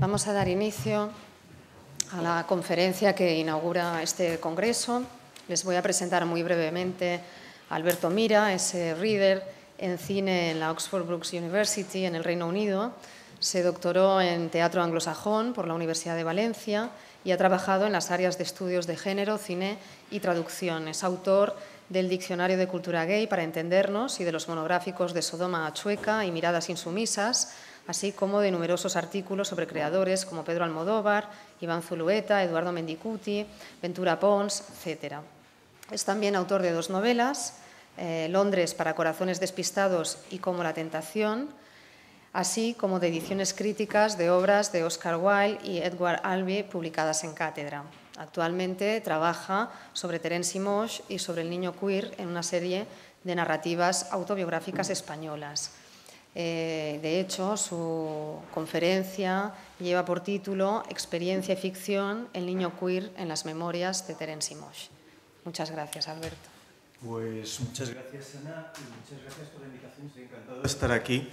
Vamos a dar inicio a la conferencia que inaugura este congreso. Les voy a presentar muy brevemente a Alberto Mira, ese reader en cine en la Oxford Brookes University en el Reino Unido. Se doctoró en teatro anglosajón por la Universidad de Valencia y ha trabajado en las áreas de estudios de género, cine y traducción. Es autor del Diccionario de Cultura Gay para Entendernos y de los monográficos de Sodoma a Chueca y Miradas Insumisas, así como de numerosos artículos sobre creadores como Pedro Almodóvar, Iván Zulueta, Eduardo Mendicuti, Ventura Pons, etc. Es también autor de dos novelas, eh, Londres para corazones despistados y Como la tentación, así como de ediciones críticas de obras de Oscar Wilde y Edward Albee publicadas en cátedra. Actualmente trabaja sobre Terence Mosch y sobre el niño queer en una serie de narrativas autobiográficas españolas. Eh, de hecho, su conferencia lleva por título Experiencia y ficción, el niño queer en las memorias de Terence Simos. Muchas gracias, Alberto. Pues muchas gracias, Ana, y muchas gracias por la invitación. Estoy encantado de estar aquí.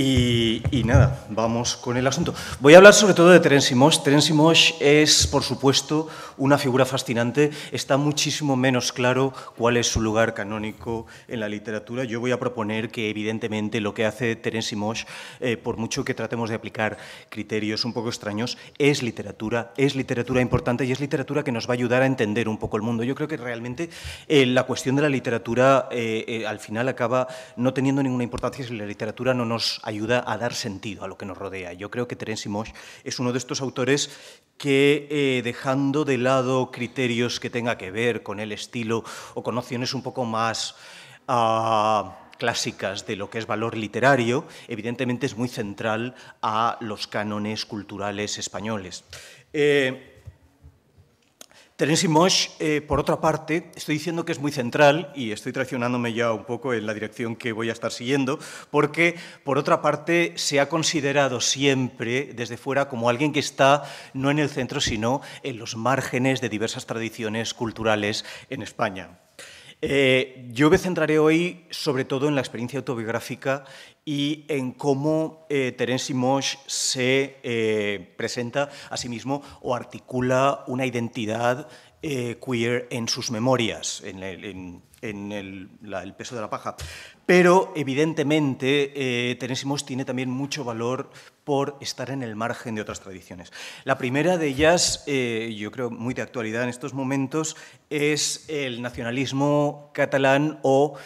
Y, nada, vamos con el asunto. Voy a hablar sobre todo de Terence Mosh. Terence es, por supuesto, una figura fascinante. Está muchísimo menos claro cuál es su lugar canónico en la literatura. Yo voy a proponer que, evidentemente, lo que hace Terence Mosh, eh, por mucho que tratemos de aplicar criterios un poco extraños, es literatura, es literatura importante y es literatura que nos va a ayudar a entender un poco el mundo. Yo creo que realmente eh, la cuestión de la literatura eh, al final acaba no teniendo ninguna importancia si la literatura no nos ayuda a dar sentido a lo que nos rodea. Yo creo que Terence Mosch es uno de estos autores que eh, dejando de lado criterios que tenga que ver con el estilo o con nociones un poco más... Ah, clásicas de lo que es valor literario, evidentemente es muy central a los cánones culturales españoles. Eh, Terence Mosh, eh, por otra parte, estoy diciendo que es muy central y estoy traicionándome ya un poco en la dirección que voy a estar siguiendo, porque por otra parte se ha considerado siempre desde fuera como alguien que está no en el centro, sino en los márgenes de diversas tradiciones culturales en España. Eh, yo me centraré hoy sobre todo en la experiencia autobiográfica y en cómo eh, Terence Mosch se eh, presenta a sí mismo o articula una identidad eh, queer en sus memorias, en, el, peso de la paja. Pero evidentemente Terence Mosch tiene también mucho valor por estar en el margen de otras tradiciones. La primera de ellas, eh, yo creo muy de actualidad en estos momentos, es el nacionalismo catalán o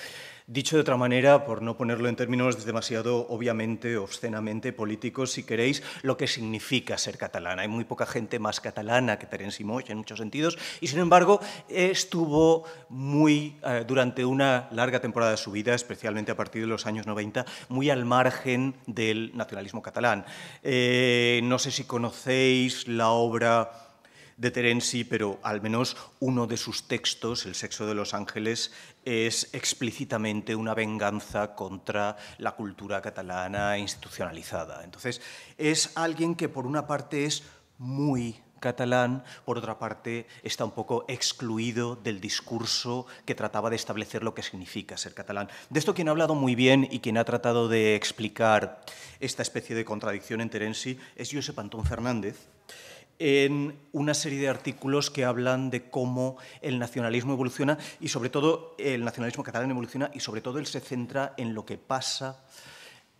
Dicho de otra manera, por no ponerlo en términos demasiado obviamente, obscenamente políticos, si queréis, lo que significa ser catalana. Hay muy poca gente más catalana que Terence Moya en muchos sentidos, y sin embargo estuvo muy, eh, durante una larga temporada de su vida, especialmente a partir de los años 90, muy al margen del nacionalismo catalán. Eh, no sé si conocéis la obra de Terenzi, pero al menos uno de sus textos, El sexo de los ángeles, es explícitamente una venganza contra la cultura catalana institucionalizada. Entonces, es alguien que por una parte es muy catalán, por otra parte está un poco excluido del discurso que trataba de establecer lo que significa ser catalán. De esto quien ha hablado muy bien y quien ha tratado de explicar esta especie de contradicción en Terensi es Josep Antón Fernández, en una serie de artículos que hablan de cómo el nacionalismo evoluciona y sobre todo el nacionalismo catalán evoluciona y sobre todo él se centra en lo que pasa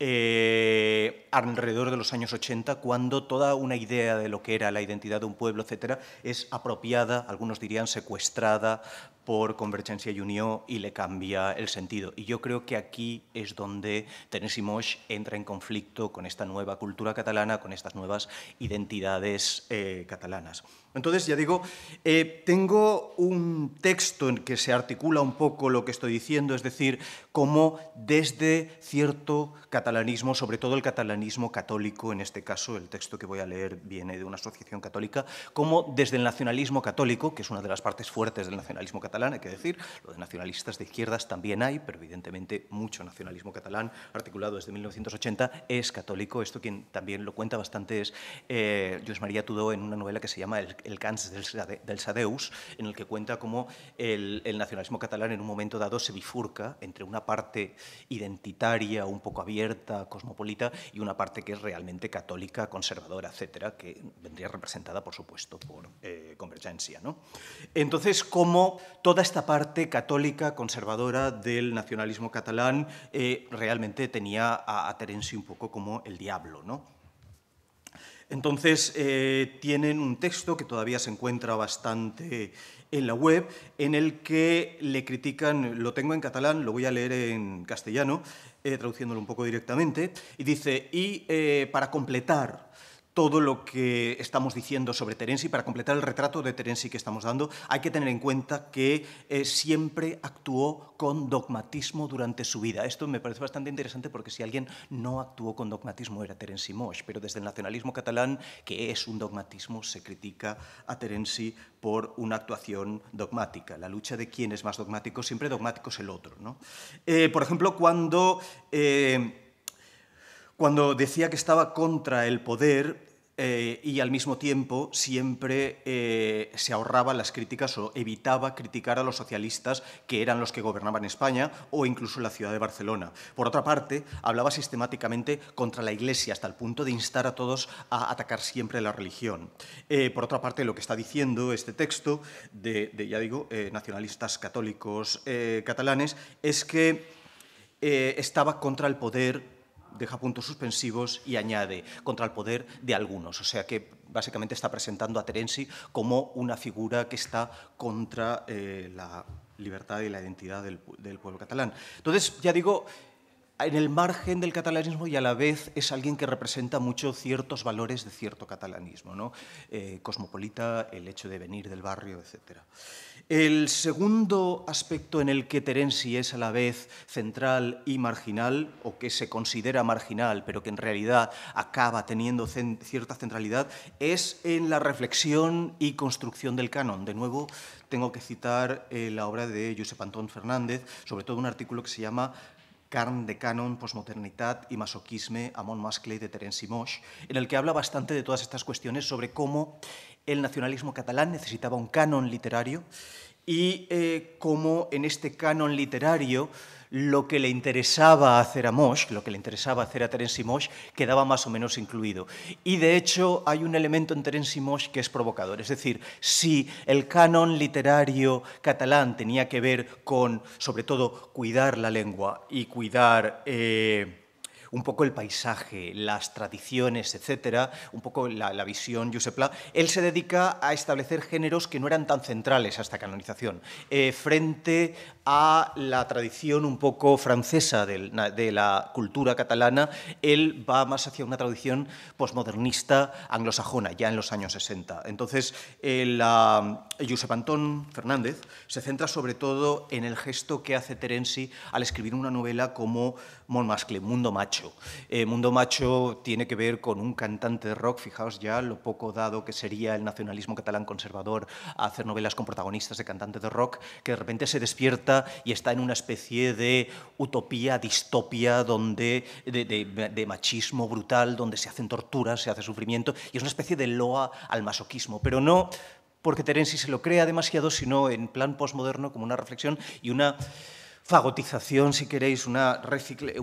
eh, alrededor de los años 80, cuando toda una idea de lo que era la identidad de un pueblo, etcétera, es apropiada, algunos dirían secuestrada por Convergencia y Unión y le cambia el sentido. Y yo creo que aquí es donde y Mosh entra en conflicto con esta nueva cultura catalana, con estas nuevas identidades eh, catalanas. Entonces, ya digo, eh, tengo un texto en que se articula un poco lo que estoy diciendo, es decir, cómo desde cierto catalanismo, sobre todo el catalanismo católico, en este caso el texto que voy a leer viene de una asociación católica, cómo desde el nacionalismo católico, que es una de las partes fuertes del nacionalismo catalán, hay que decir, lo de nacionalistas de izquierdas también hay, pero evidentemente mucho nacionalismo catalán articulado desde 1980 es católico. Esto quien también lo cuenta bastante es eh, María Tudó en una novela que se llama El el Cans del Sadeus, en el que cuenta cómo el, nacionalismo catalán en un momento dado se bifurca entre una parte identitaria, un poco abierta, cosmopolita, y una parte que es realmente católica, conservadora, etcétera, que vendría representada, por supuesto, por eh, Convergencia. ¿no? Entonces, cómo toda esta parte católica, conservadora del nacionalismo catalán eh, realmente tenía a, a un poco como el diablo, ¿no? Entonces, eh, tienen un texto que todavía se encuentra bastante en la web, en el que le critican, lo tengo en catalán, lo voy a leer en castellano, eh, traduciéndolo un poco directamente, y dice, y eh, para completar todo lo que estamos diciendo sobre Terenzi, para completar el retrato de Terenzi que estamos dando, hay que tener en cuenta que eh, siempre actuó con dogmatismo durante su vida. Esto me parece bastante interesante porque si alguien no actuó con dogmatismo era Terenzi Moix, pero desde el nacionalismo catalán, que es un dogmatismo, se critica a Terenzi por una actuación dogmática. La lucha de quién es más dogmático, siempre dogmático es el otro. ¿no? Eh, por ejemplo, cuando... Eh, cuando decía que estaba contra el poder eh, y al mismo tiempo siempre eh, se ahorraba las críticas o evitaba criticar a los socialistas que eran los que gobernaban España o incluso la ciudad de Barcelona. Por otra parte, hablaba sistemáticamente contra la Iglesia hasta el punto de instar a todos a atacar siempre la religión. Eh, por otra parte, lo que está diciendo este texto de, de ya digo, nacionalistas católicos catalanes es que estaba contra el poder deja puntos suspensivos y añade contra el poder de algunos. O sea que básicamente está presentando a Terensi como una figura que está contra eh, la libertad y la identidad del, del pueblo catalán. Entonces, ya digo, en el margen del catalanismo y a la vez es alguien que representa mucho ciertos valores de cierto catalanismo, ¿no? Eh, cosmopolita, el hecho de venir del barrio, etc. El segundo aspecto en el que Terensi es a la vez central y marginal, o que se considera marginal, pero que en realidad acaba teniendo cierta centralidad, es en la reflexión y construcción del canon. De nuevo, tengo que citar eh, la obra de Josep Antón Fernández, sobre todo un artículo que se llama Carn de Canon, Postmodernidad y Masoquisme, Amon Masclay de Terence Mosch, en el que habla bastante de todas estas cuestiones sobre cómo el nacionalismo catalán necesitaba un canon literario y eh, cómo en este canon literario lo que le interesaba hacer a Mosch, lo que le interesaba hacer a Terence y Mosch, quedaba más o menos incluido. Y de hecho hay un elemento en Terence y Mosch que es provocador. Es decir, si el canon literario catalán tenía que ver con, sobre todo, cuidar la lengua y cuidar... Eh, un poco el paisaje, las tradiciones, etcétera, un poco la, visión Josep él se dedica a establecer géneros que no eran tan centrales a esta canonización, eh, frente a la tradición un poco francesa de, la cultura catalana, él va más hacia una tradición posmodernista anglosajona, ya en los años 60. Entonces, el, eh, Josep Antón Fernández se centra sobre todo en el gesto que hace Terenzi al escribir una novela como Montmascle, Mundo Macho, el eh, Mundo Macho tiene que ver con un cantante de rock, fijaos ya lo poco dado que sería el nacionalismo catalán conservador hacer novelas con protagonistas de cantante de rock, que de repente se despierta y está en una especie de utopía, distopia, donde, de, machismo brutal, donde se hacen torturas, se hace sufrimiento, y es una especie de loa al masoquismo, pero no porque Terenzi se lo crea demasiado, sino en plan postmoderno como una reflexión y una fagotización, si queréis, un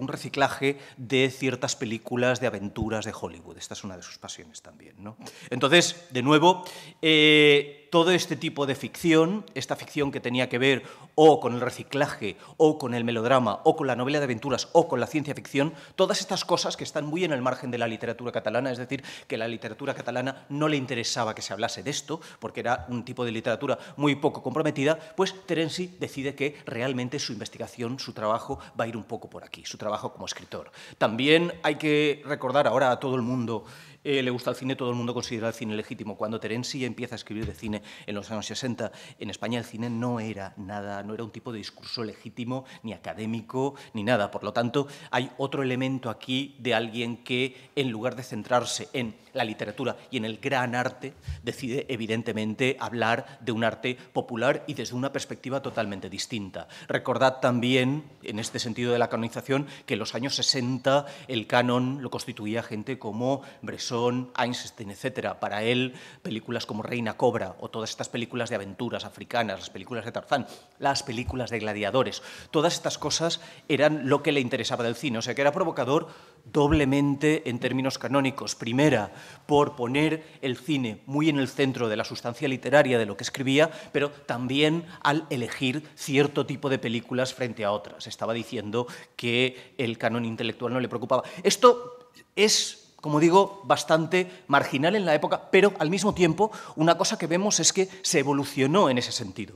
reciclaje de ciertas películas de aventuras de Hollywood. Esta es una de sus pasiones también. ¿no? Entonces, de nuevo, eh, todo este tipo de ficción, esta ficción que tenía que ver o con el reciclaje, o con el melodrama, o con la novela de aventuras, o con la ciencia ficción, todas estas cosas que están muy en el margen de la literatura catalana, es decir, que la literatura catalana no le interesaba que se hablase de esto, porque era un tipo de literatura muy poco comprometida, pues Terenzi decide que realmente su investigación, su trabajo va a ir un poco por aquí, su trabajo como escritor. También hay que recordar ahora a todo el mundo eh, le gusta el cine, todo el mundo considera el cine legítimo. Cuando Terenzi empieza a escribir de cine en los años 60, en España el cine no era nada, no era un tipo de discurso legítimo, ni académico, ni nada. Por lo tanto, hay otro elemento aquí de alguien que, en lugar de centrarse en la literatura y en el gran arte, decide evidentemente hablar de un arte popular y desde una perspectiva totalmente distinta. Recordad también, en este sentido de la canonización, que en los años 60 el canon lo constituía gente como Bresson, Einstein, etc. Para él, películas como Reina Cobra o todas estas películas de aventuras africanas, las películas de Tarzán, las películas de gladiadores, todas estas cosas eran lo que le interesaba del cine. O sea, que era provocador doblemente en términos canónicos. Primera, por poner el cine muy en el centro de la sustancia literaria de lo que escribía, pero también al elegir cierto tipo de películas frente a otras. Estaba diciendo que el canon intelectual no le preocupaba. Esto es como digo, bastante marginal en la época, pero al mismo tiempo una cosa que vemos es que se evolucionó en ese sentido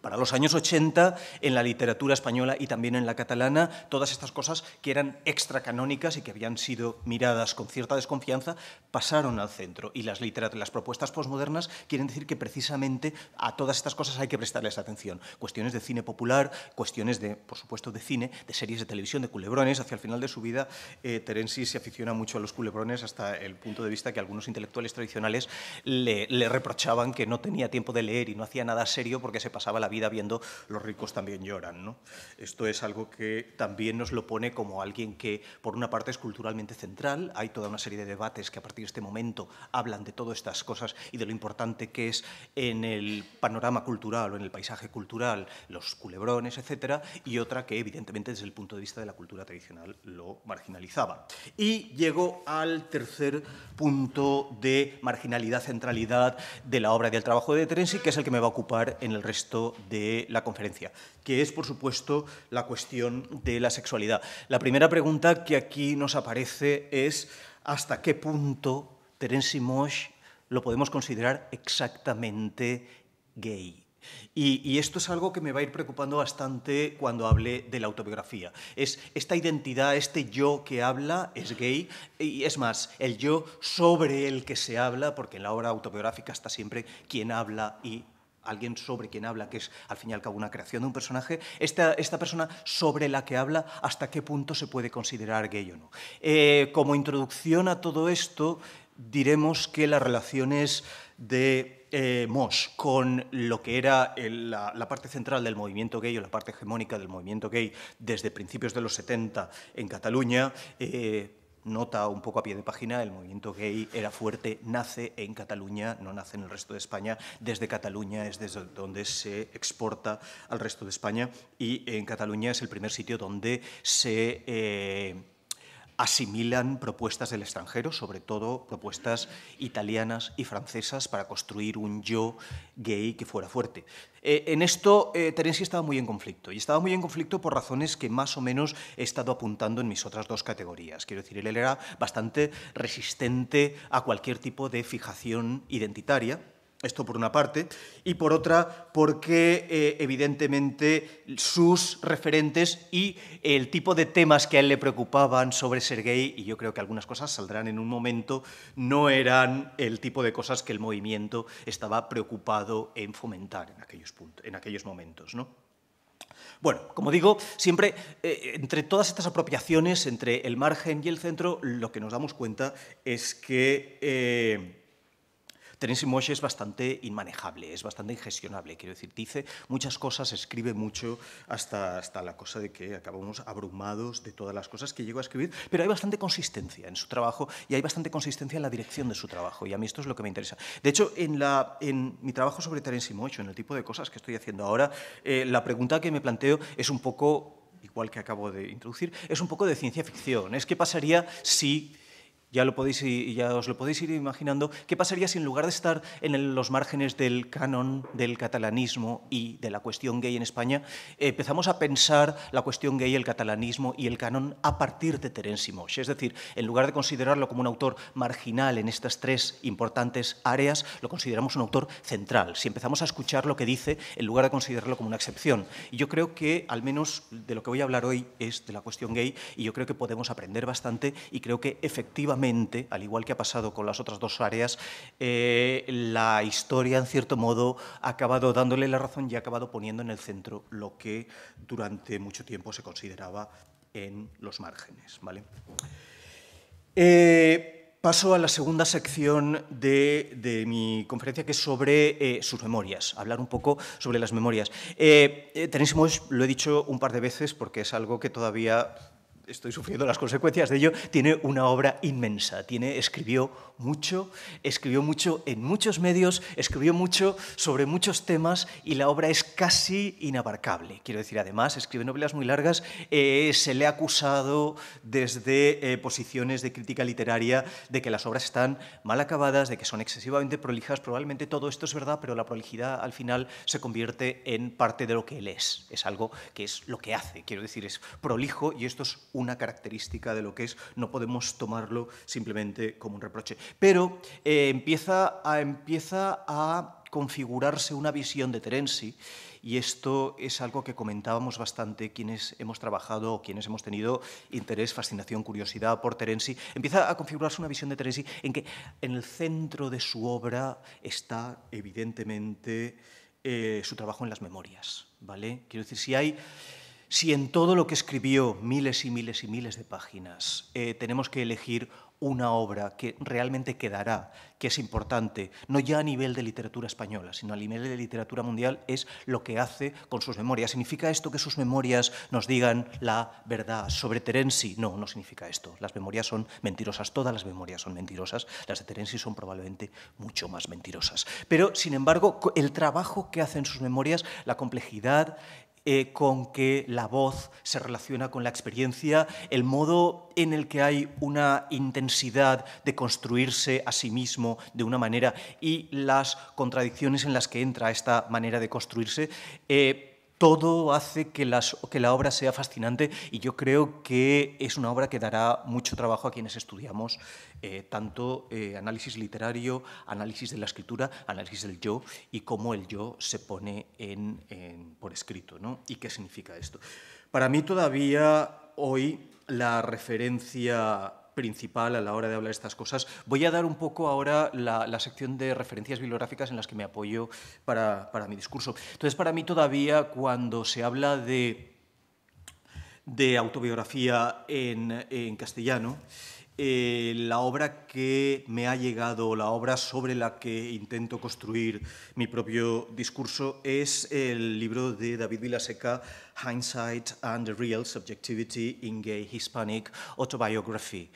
para los años 80 en la literatura española y también en la catalana, todas estas cosas que eran extracanónicas y que habían sido miradas con cierta desconfianza, pasaron al centro. Y las, las propuestas posmodernas quieren decir que precisamente a todas estas cosas hay que prestarles atención. Cuestiones de cine popular, cuestiones de, por supuesto, de cine, de series de televisión, de culebrones. Hacia el final de su vida, eh, se aficiona mucho a los culebrones hasta el punto de vista que algunos intelectuales tradicionales le, le reprochaban que no tenía tiempo de leer y no hacía nada serio porque se pasaba la vida viendo los ricos también lloran. ¿no? Esto es algo que también nos lo pone como alguien que, por una parte, es culturalmente central. Hay toda una serie de debates que a partir de este momento hablan de todas estas cosas y de lo importante que es en el panorama cultural o en el paisaje cultural, los culebrones, etcétera, y otra que, evidentemente, desde el punto de vista de la cultura tradicional lo marginalizaba. Y llego al tercer punto de marginalidad, centralidad de la obra y del trabajo de Trensi que es el que me va a ocupar en el resto de de la conferencia, que es, por supuesto, la cuestión de la sexualidad. La primera pregunta que aquí nos aparece es hasta qué punto Terence Mosh lo podemos considerar exactamente gay. Y, esto es algo que me va a ir preocupando bastante cuando hable de la autobiografía. Es esta identidad, este yo que habla es gay, y es más, el yo sobre el que se habla, porque en la obra autobiográfica está siempre quien habla y alguien sobre quien habla, que es al fin y al cabo una creación de un personaje, esta, esta persona sobre la que habla, hasta qué punto se puede considerar gay o no. Eh, como introducción a todo esto, diremos que las relaciones de eh, Moss con lo que era la, parte central del movimiento gay o la parte hegemónica del movimiento gay desde principios de los 70 en Cataluña, eh, nota un poco a pie de página, el movimiento gay era fuerte, nace en Cataluña, no nace en el resto de España. Desde Cataluña es desde donde se exporta al resto de España y en Cataluña es el primer sitio donde se... Eh, asimilan propuestas del extranjero, sobre todo propuestas italianas y francesas, para construir un yo gay que fuera fuerte. Eh, en esto, eh, Terensi estaba muy en conflicto, y estaba muy en conflicto por razones que más o menos he estado apuntando en mis otras dos categorías. Quiero decir, él era bastante resistente a cualquier tipo de fijación identitaria esto por una parte, y por otra, porque eh, evidentemente sus referentes y el tipo de temas que a él le preocupaban sobre ser gay, y yo creo que algunas cosas saldrán en un momento, no eran el tipo de cosas que el movimiento estaba preocupado en fomentar en aquellos, puntos, en aquellos momentos. ¿no? Bueno, como digo, siempre eh, entre todas estas apropiaciones, entre el margen y el centro, lo que nos damos cuenta es que... Eh, Terence Moshe es bastante inmanejable, es bastante ingestionable, quiero decir, dice muchas cosas, escribe mucho, hasta, hasta la cosa de que acabamos abrumados de todas las cosas que llegó a escribir, pero hay bastante consistencia en su trabajo y hay bastante consistencia en la dirección de su trabajo, y a mí esto es lo que me interesa. De hecho, en, la, en mi trabajo sobre Terence Moshe, en el tipo de cosas que estoy haciendo ahora, eh, la pregunta que me planteo es un poco igual que acabo de introducir, es un poco de ciencia ficción. Es qué pasaría si ya, lo podéis, ya os lo podéis ir imaginando. ¿Qué pasaría si en lugar de estar en los márgenes del canon del catalanismo y de la cuestión gay en España, empezamos a pensar la cuestión gay, el catalanismo y el canon a partir de Terence Es decir, en lugar de considerarlo como un autor marginal en estas tres importantes áreas, lo consideramos un autor central. Si empezamos a escuchar lo que dice, en lugar de considerarlo como una excepción. Y yo creo que, al menos de lo que voy a hablar hoy, es de la cuestión gay y yo creo que podemos aprender bastante y creo que efectivamente al igual que ha pasado con las otras dos áreas, eh, la historia, en cierto modo, ha acabado dándole la razón y ha acabado poniendo en el centro lo que durante mucho tiempo se consideraba en los márgenes. ¿vale? Eh, paso a la segunda sección de, mi conferencia, que es sobre eh, sus memorias, hablar un poco sobre las memorias. Eh, lo he dicho un par de veces porque es algo que todavía estoy sufriendo las consecuencias de ello, tiene una obra inmensa. Tiene, escribió mucho, escribió mucho en muchos medios, escribió mucho sobre muchos temas y la obra es casi inabarcable. Quiero decir, además, escribe novelas muy largas, eh, se le ha acusado desde eh, posiciones de crítica literaria de que las obras están mal acabadas, de que son excesivamente prolijas. Probablemente todo esto es verdad, pero la prolijidad al final se convierte en parte de lo que él es. Es algo que es lo que hace. Quiero decir, es prolijo y esto es una característica de lo que es, no podemos tomarlo simplemente como un reproche. Pero eh, empieza, a, empieza a configurarse una visión de Terenzi y esto es algo que comentábamos bastante quienes hemos trabajado o quienes hemos tenido interés, fascinación, curiosidad por Terenzi. Empieza a configurarse una visión de Terenzi en que en el centro de su obra está evidentemente eh, su trabajo en las memorias. ¿vale? Quiero decir, si hay si en todo lo que escribió, miles y miles y miles de páginas, eh, tenemos que elegir una obra que realmente quedará, que es importante, no ya a nivel de literatura española, sino a nivel de literatura mundial, es lo que hace con sus memorias. ¿Significa esto que sus memorias nos digan la verdad sobre Terenzi? No, no significa esto. Las memorias son mentirosas, todas las memorias son mentirosas, las de Terenzi son probablemente mucho más mentirosas. Pero, sin embargo, el trabajo que hacen sus memorias, la complejidad, eh, con que la voz se relaciona con la experiencia, el modo en el que hay una intensidad de construirse a sí mismo de una manera y las contradicciones en las que entra esta manera de construirse. Eh, todo hace que, la obra sea fascinante y yo creo que es una obra que dará mucho trabajo a quienes estudiamos eh, tanto eh, análisis literario, análisis de la escritura, análisis del yo y cómo el yo se pone en, por escrito ¿no? y qué significa esto. Para mí todavía hoy la referencia principal a la hora de hablar estas cosas. Voy a dar un poco ahora la, sección de referencias bibliográficas en las que me apoyo para, mi discurso. Entonces, para mí todavía cuando se habla de, de autobiografía en, castellano, eh, la obra que me ha llegado, la obra sobre la que intento construir mi propio discurso, es el libro de David Vilaseca, Hindsight and the Real Subjectivity in Gay Hispanic Autobiography.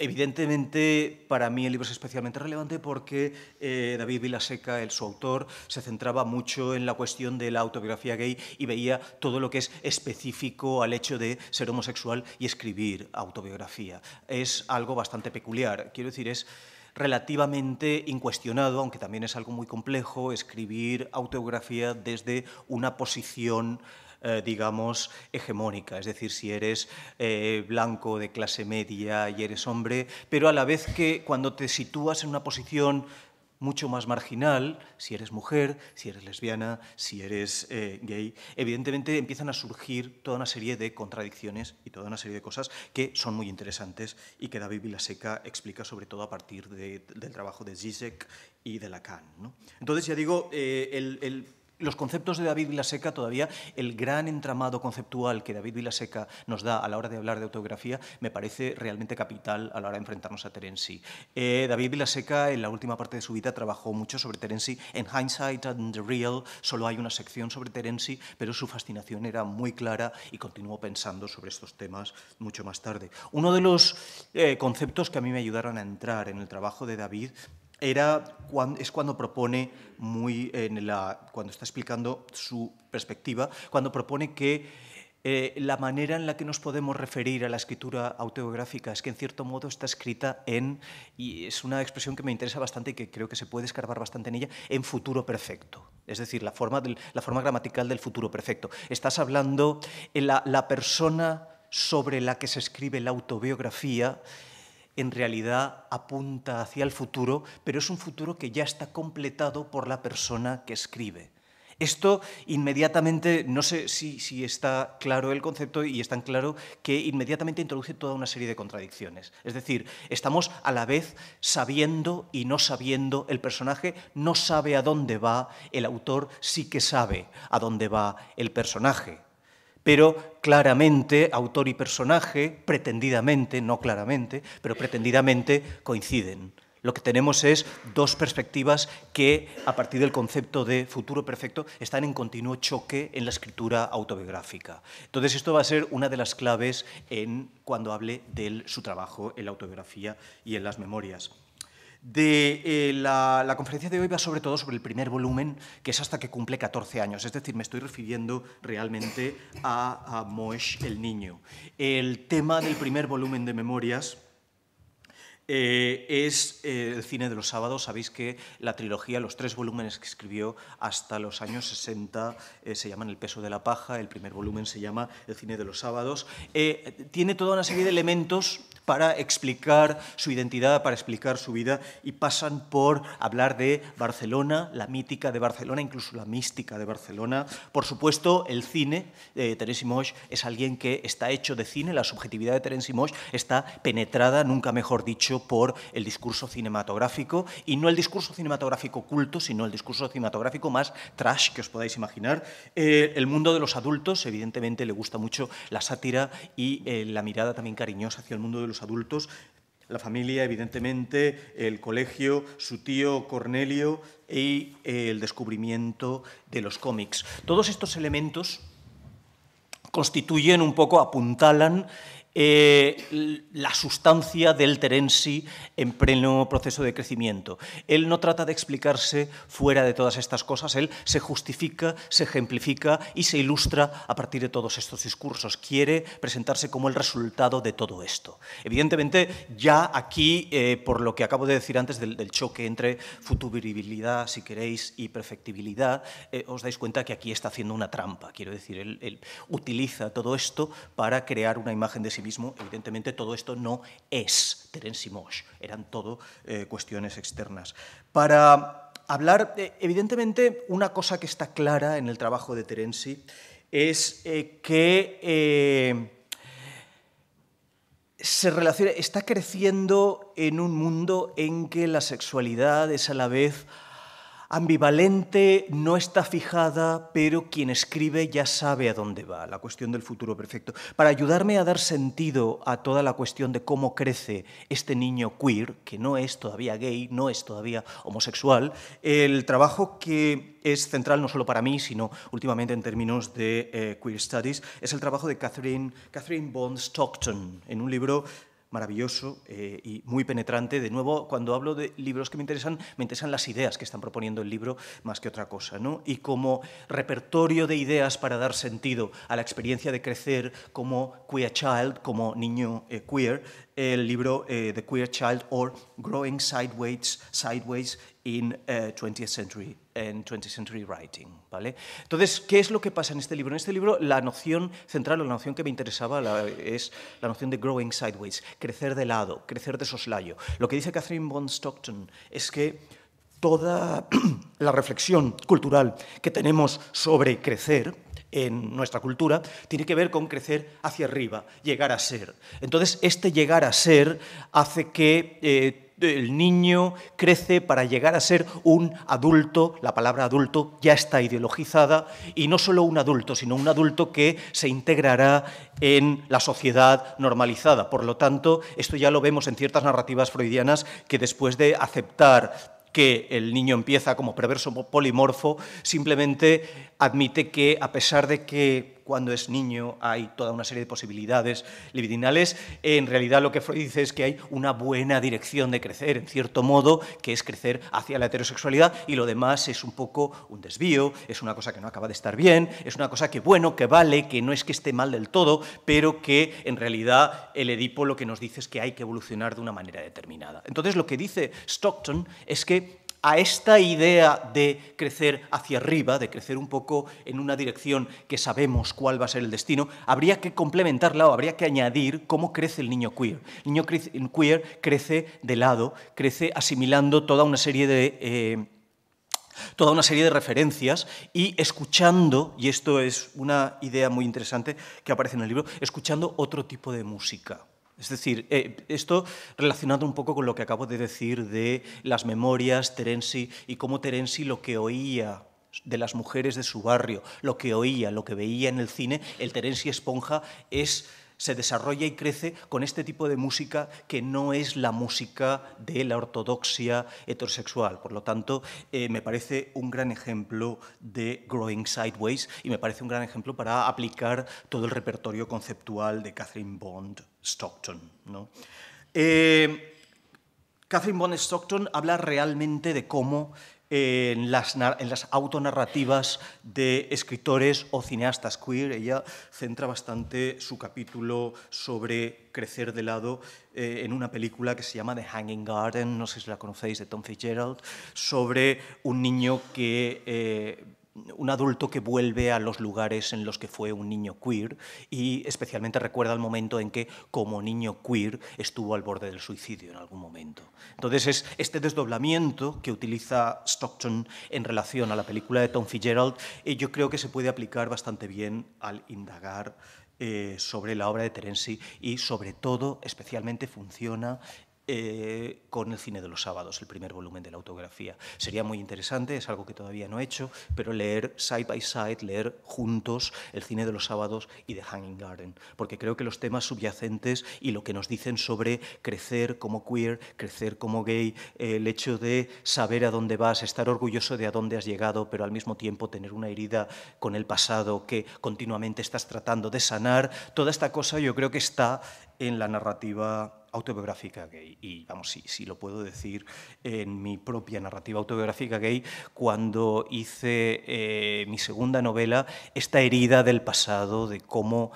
Evidentemente, para mí el libro es especialmente relevante porque eh, David Vilaseca, el, su autor, se centraba mucho en la cuestión de la autobiografía gay y veía todo lo que es específico al hecho de ser homosexual y escribir autobiografía. Es algo bastante peculiar. Quiero decir, es relativamente incuestionado, aunque también es algo muy complejo, escribir autobiografía desde una posición eh, digamos, hegemónica. Es decir, si eres eh, blanco de clase media y eres hombre, pero a la vez que cuando te sitúas en una posición mucho más marginal, si eres mujer, si eres lesbiana, si eres eh, gay, evidentemente empiezan a surgir toda una serie de contradicciones y toda una serie de cosas que son muy interesantes y que David Vilaseca explica sobre todo a partir del trabajo de Zizek y de Lacan. ¿no? Entonces, ya digo, el, los conceptos de David Vilaseca todavía, el gran entramado conceptual que David Vilaseca nos da a la hora de hablar de autografía, me parece realmente capital a la hora de enfrentarnos a Terenzi. Eh, David Vilaseca en la última parte de su vida trabajó mucho sobre Terenzi. En Hindsight and the Real solo hay una sección sobre Terenzi, pero su fascinación era muy clara y continuó pensando sobre estos temas mucho más tarde. Uno de los eh, conceptos que a mí me ayudaron a entrar en el trabajo de David era, es cuando propone, muy en la, cuando está explicando su perspectiva, cuando propone que eh, la manera en la que nos podemos referir a la escritura autobiográfica es que en cierto modo está escrita en, y es una expresión que me interesa bastante y que creo que se puede escarbar bastante en ella, en futuro perfecto. Es decir, la forma, del, la forma gramatical del futuro perfecto. Estás hablando, eh, la, la persona sobre la que se escribe la autobiografía en realidad apunta hacia el futuro, pero es un futuro que ya está completado por la persona que escribe. Esto inmediatamente, no sé si, si, está claro el concepto y es tan claro que inmediatamente introduce toda una serie de contradicciones. Es decir, estamos a la vez sabiendo y no sabiendo, el personaje no sabe a dónde va, el autor sí que sabe a dónde va el personaje pero claramente autor y personaje, pretendidamente, no claramente, pero pretendidamente coinciden. Lo que tenemos es dos perspectivas que, a partir del concepto de futuro perfecto, están en continuo choque en la escritura autobiográfica. Entonces, esto va a ser una de las claves en cuando hable de su trabajo en la autobiografía y en las memorias de eh, la, conferencia de hoy va sobre todo sobre el primer volumen, que es hasta que cumple 14 años. Es decir, me estoy refiriendo realmente a, a el Niño. El tema del primer volumen de Memorias eh, es eh, el cine de los sábados. Sabéis que la trilogía, los tres volúmenes que escribió hasta los años 60, eh, se llaman El peso de la paja, el primer volumen se llama El cine de los sábados. tiene toda una serie de elementos para explicar su identidad, para explicar su vida, y pasan por hablar de Barcelona, la mítica de Barcelona, incluso la mística de Barcelona. Por supuesto, el cine, eh, Terence Mosch es alguien que está hecho de cine, la subjetividad de Terence Moche está penetrada, nunca mejor dicho, por el discurso cinematográfico, y no el discurso cinematográfico culto, sino el discurso cinematográfico más trash que os podáis imaginar. Eh, el mundo de los adultos, evidentemente, le gusta mucho la sátira y eh, la mirada también cariñosa hacia el mundo de los adultos, la familia, evidentemente, el colegio, su tío Cornelio y eh, el descubrimiento de los cómics. Todos estos elementos constituyen un poco, apuntalan eh, la sustancia del Terensi en pleno proceso de crecimiento. Él no trata de explicarse fuera de todas estas cosas, él se justifica, se ejemplifica y se ilustra a partir de todos estos discursos. Quiere presentarse como el resultado de todo esto. Evidentemente, ya aquí, eh, por lo que acabo de decir antes del, choque entre futuribilidad, si queréis, y perfectibilidad, eh, os dais cuenta que aquí está haciendo una trampa. Quiero decir, él, utiliza todo esto para crear una imagen de sí evidentemente, todo esto no es Terence Mosh. eran todo eh, cuestiones externas. Para hablar, eh, evidentemente, una cosa que está clara en el trabajo de Terenzi es eh, que se relaciona, está creciendo en un mundo en que la sexualidad es a la vez ambivalente, no está fijada, pero quien escribe ya sabe a dónde va, la cuestión del futuro perfecto. Para ayudarme a dar sentido a toda la cuestión de cómo crece este niño queer, que no es todavía gay, no es todavía homosexual, el trabajo que es central no solo para mí, sino últimamente en términos de eh, queer studies, es el trabajo de Catherine, Catherine Bond Stockton, en un libro maravilloso eh, y muy penetrante. De nuevo, cuando hablo de libros que me interesan, me interesan las ideas que están proponiendo el libro más que otra cosa. ¿no? Y como repertorio de ideas para dar sentido a la experiencia de crecer como queer child, como niño eh, queer, el libro eh, The Queer Child or Growing Sideways, Sideways in 20th Century en 20th Century Writing. ¿vale? Entonces, ¿qué es lo que pasa en este libro? En este libro la noción central o la noción que me interesaba es la noción de growing sideways, crecer de lado, crecer de soslayo. Lo que dice Catherine von Stockton es que toda la reflexión cultural que tenemos sobre crecer en nuestra cultura tiene que ver con crecer hacia arriba, llegar a ser. Entonces, este llegar a ser hace que... Eh, el niño crece para llegar a ser un adulto, la palabra adulto ya está ideologizada, y no solo un adulto, sino un adulto que se integrará en la sociedad normalizada. Por lo tanto, esto ya lo vemos en ciertas narrativas freudianas que después de aceptar que el niño empieza como perverso polimorfo, simplemente admite que a pesar de que cuando es niño hay toda una serie de posibilidades libidinales. En realidad lo que Freud dice es que hay una buena dirección de crecer, en cierto modo, que es crecer hacia la heterosexualidad y lo demás es un poco un desvío, es una cosa que no acaba de estar bien, es una cosa que bueno, que vale, que no es que esté mal del todo, pero que en realidad el Edipo lo que nos dice es que hay que evolucionar de una manera determinada. Entonces lo que dice Stockton es que a esta idea de crecer hacia arriba, de crecer un poco en una dirección que sabemos cuál va a ser el destino, habría que complementarla o habría que añadir cómo crece el niño queer. El niño queer crece de lado, crece asimilando toda una serie de... Eh, toda una serie de referencias y escuchando, y esto es una idea muy interesante que aparece en el libro, escuchando otro tipo de música. Es decir, eh, esto relacionado un poco con lo que acabo de decir de las memorias, Terenzi, y cómo Terenzi lo que oía de las mujeres de su barrio, lo que oía, lo que veía en el cine, el Terenzi Esponja es se desarrolla y crece con este tipo de música que no es la música de la ortodoxia heterosexual. Por lo tanto, eh, me parece un gran ejemplo de Growing Sideways y me parece un gran ejemplo para aplicar todo el repertorio conceptual de Catherine Bond. Stockton. ¿no? Eh, Catherine von Stockton habla realmente de cómo eh, en, las, en las autonarrativas de escritores o cineastas queer, ella centra bastante su capítulo sobre crecer de lado eh, en una película que se llama The Hanging Garden, no sé si la conocéis, de Tom Fitzgerald, sobre un niño que un adulto que vuelve a los lugares en los que fue un niño queer y especialmente recuerda el momento en que como niño queer estuvo al borde del suicidio en algún momento. Entonces es este desdoblamiento que utiliza Stockton en relación a la película de Tom Fitzgerald y eh, yo creo que se puede aplicar bastante bien al indagar eh, sobre la obra de Terenzi y sobre todo especialmente funciona eh, con el cine de los sábados, el primer volumen de la autografía. Sería muy interesante, es algo que todavía no he hecho, pero leer side by side, leer juntos el cine de los sábados y The Hanging Garden, porque creo que los temas subyacentes y lo que nos dicen sobre crecer como queer, crecer como gay, el hecho de saber a dónde vas, estar orgulloso de a dónde has llegado, pero al mismo tiempo tener una herida con el pasado que continuamente estás tratando de sanar, toda esta cosa yo creo que está en la narrativa autobiográfica gay. Y vamos, si, lo puedo decir en mi propia narrativa autobiográfica gay, cuando hice eh, mi segunda novela, esta herida del pasado, de cómo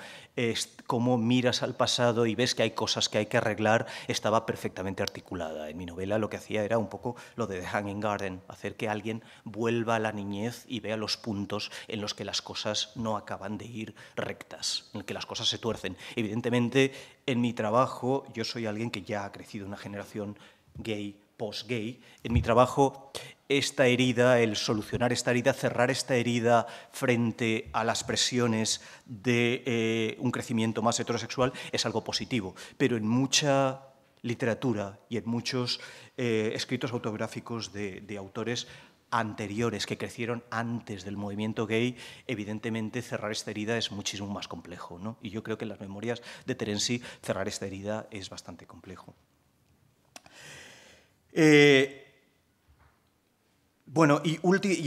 cómo miras al pasado y ves que hay cosas que hay que arreglar, estaba perfectamente articulada. En mi novela lo que hacía era un poco lo de The Hanging Garden, hacer que alguien vuelva a la niñez y vea los puntos en los que las cosas no acaban de ir rectas, en los que las cosas se tuercen. Evidentemente, en mi trabajo yo soy alguien que ya ha crecido una generación gay gay en mi trabajo, esta herida, el solucionar esta herida, cerrar esta herida frente a las presiones de eh, un crecimiento más heterosexual es algo positivo. Pero en mucha literatura y en muchos eh, escritos autográficos de, autores anteriores, que crecieron antes del movimiento gay, evidentemente cerrar esta herida es muchísimo más complejo. ¿no? Y yo creo que en las memorias de Terenzi cerrar esta herida es bastante complejo. Eh, bueno, y,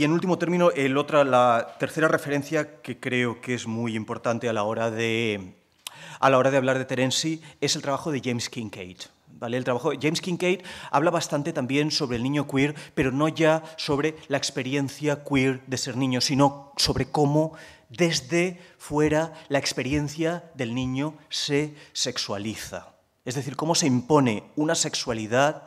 en último término, otra, la tercera referencia que creo que es muy importante a la hora de, a la hora de hablar de Terenzi es el trabajo de James Kincaid. ¿Vale? El trabajo James Kincaid habla bastante también sobre el niño queer, pero no ya sobre la experiencia queer de ser niño, sino sobre cómo desde fuera la experiencia del niño se sexualiza. Es decir, cómo se impone una sexualidad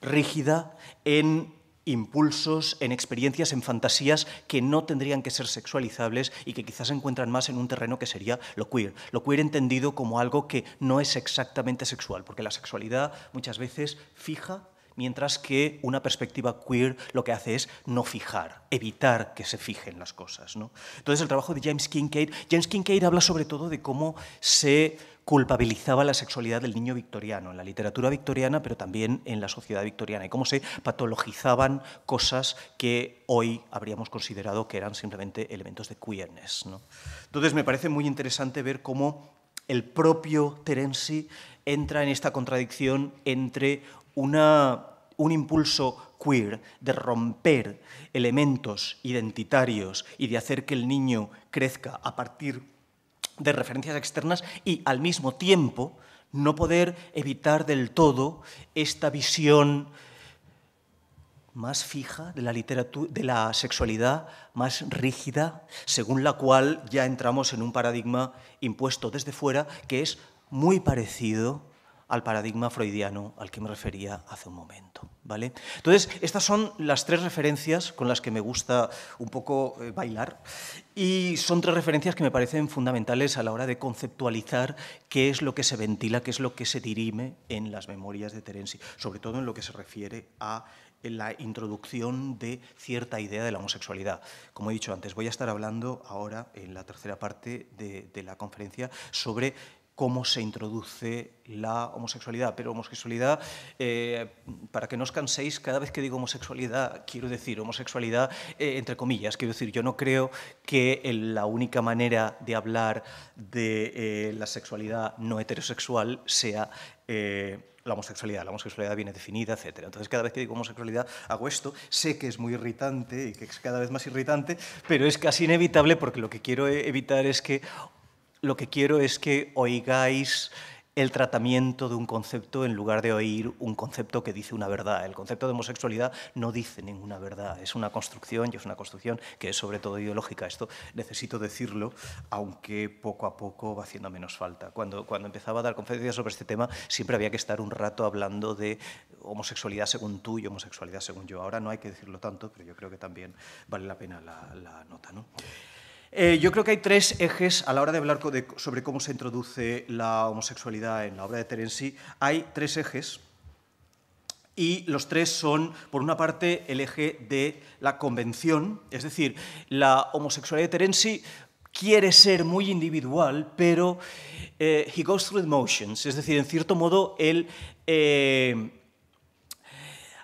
rígida en impulsos, en experiencias, en fantasías que no tendrían que ser sexualizables y que quizás se encuentran más en un terreno que sería lo queer. Lo queer entendido como algo que no es exactamente sexual, porque la sexualidad muchas veces fija mientras que una perspectiva queer lo que hace es no fijar, evitar que se fijen las cosas. ¿no? Entonces el trabajo de James Kincaid, James Kincaid habla sobre todo de cómo se culpabilizaba la sexualidad del niño victoriano, en la literatura victoriana, pero también en la sociedad victoriana, y cómo se patologizaban cosas que hoy habríamos considerado que eran simplemente elementos de queerness. Entonces, me parece muy interesante ver cómo el propio Terenzi entra en esta contradicción entre una, un impulso queer de romper elementos identitarios y de hacer que el niño crezca a partir de referencias externas y al mismo tiempo no poder evitar del todo esta visión más fija de la, literatura, de la sexualidad, más rígida, según la cual ya entramos en un paradigma impuesto desde fuera que es muy parecido al paradigma freudiano al que me refería hace un momento. ¿vale? Entonces, estas son las tres referencias con las que me gusta un poco eh, bailar y son tres referencias que me parecen fundamentales a la hora de conceptualizar qué es lo que se ventila, qué es lo que se dirime en las memorias de Terenzi, sobre todo en lo que se refiere a la introducción de cierta idea de la homosexualidad. Como he dicho antes, voy a estar hablando ahora en la tercera parte de la conferencia sobre cómo se introduce la homosexualidad. Pero homosexualidad, eh, para que no os canséis, cada vez que digo homosexualidad, quiero decir homosexualidad eh, entre comillas. Quiero decir, yo no creo que la única manera de hablar de eh, la sexualidad no heterosexual sea la homosexualidad. La homosexualidad viene definida, etc. Entonces, cada vez que digo homosexualidad, hago esto. Sé que es muy irritante y que es cada vez más irritante, pero es casi inevitable porque lo que quiero e- evitar es que lo que quiero es que oigáis el tratamiento de un concepto en lugar de oír un concepto que dice una verdad. El concepto de homosexualidad no dice ninguna verdad, es una construcción y es una construcción que es sobre todo ideológica. Esto necesito decirlo, aunque poco a poco va haciendo menos falta. Cuando, cuando empezaba a dar conferencias sobre este tema, siempre había que estar un rato hablando de homosexualidad según tú y homosexualidad según yo. Ahora no hay que decirlo tanto, pero yo creo que también vale la pena la, la nota. ¿no? Eh, yo creo que hay tres ejes a la hora de hablar sobre cómo se introduce la homosexualidad en la obra de Terenzi. Hay tres ejes y los tres son, por una parte, el eje de la convención, es decir, la homosexualidad de Terenzi quiere ser muy individual, pero eh, he goes through the motions, es decir, en cierto modo él eh,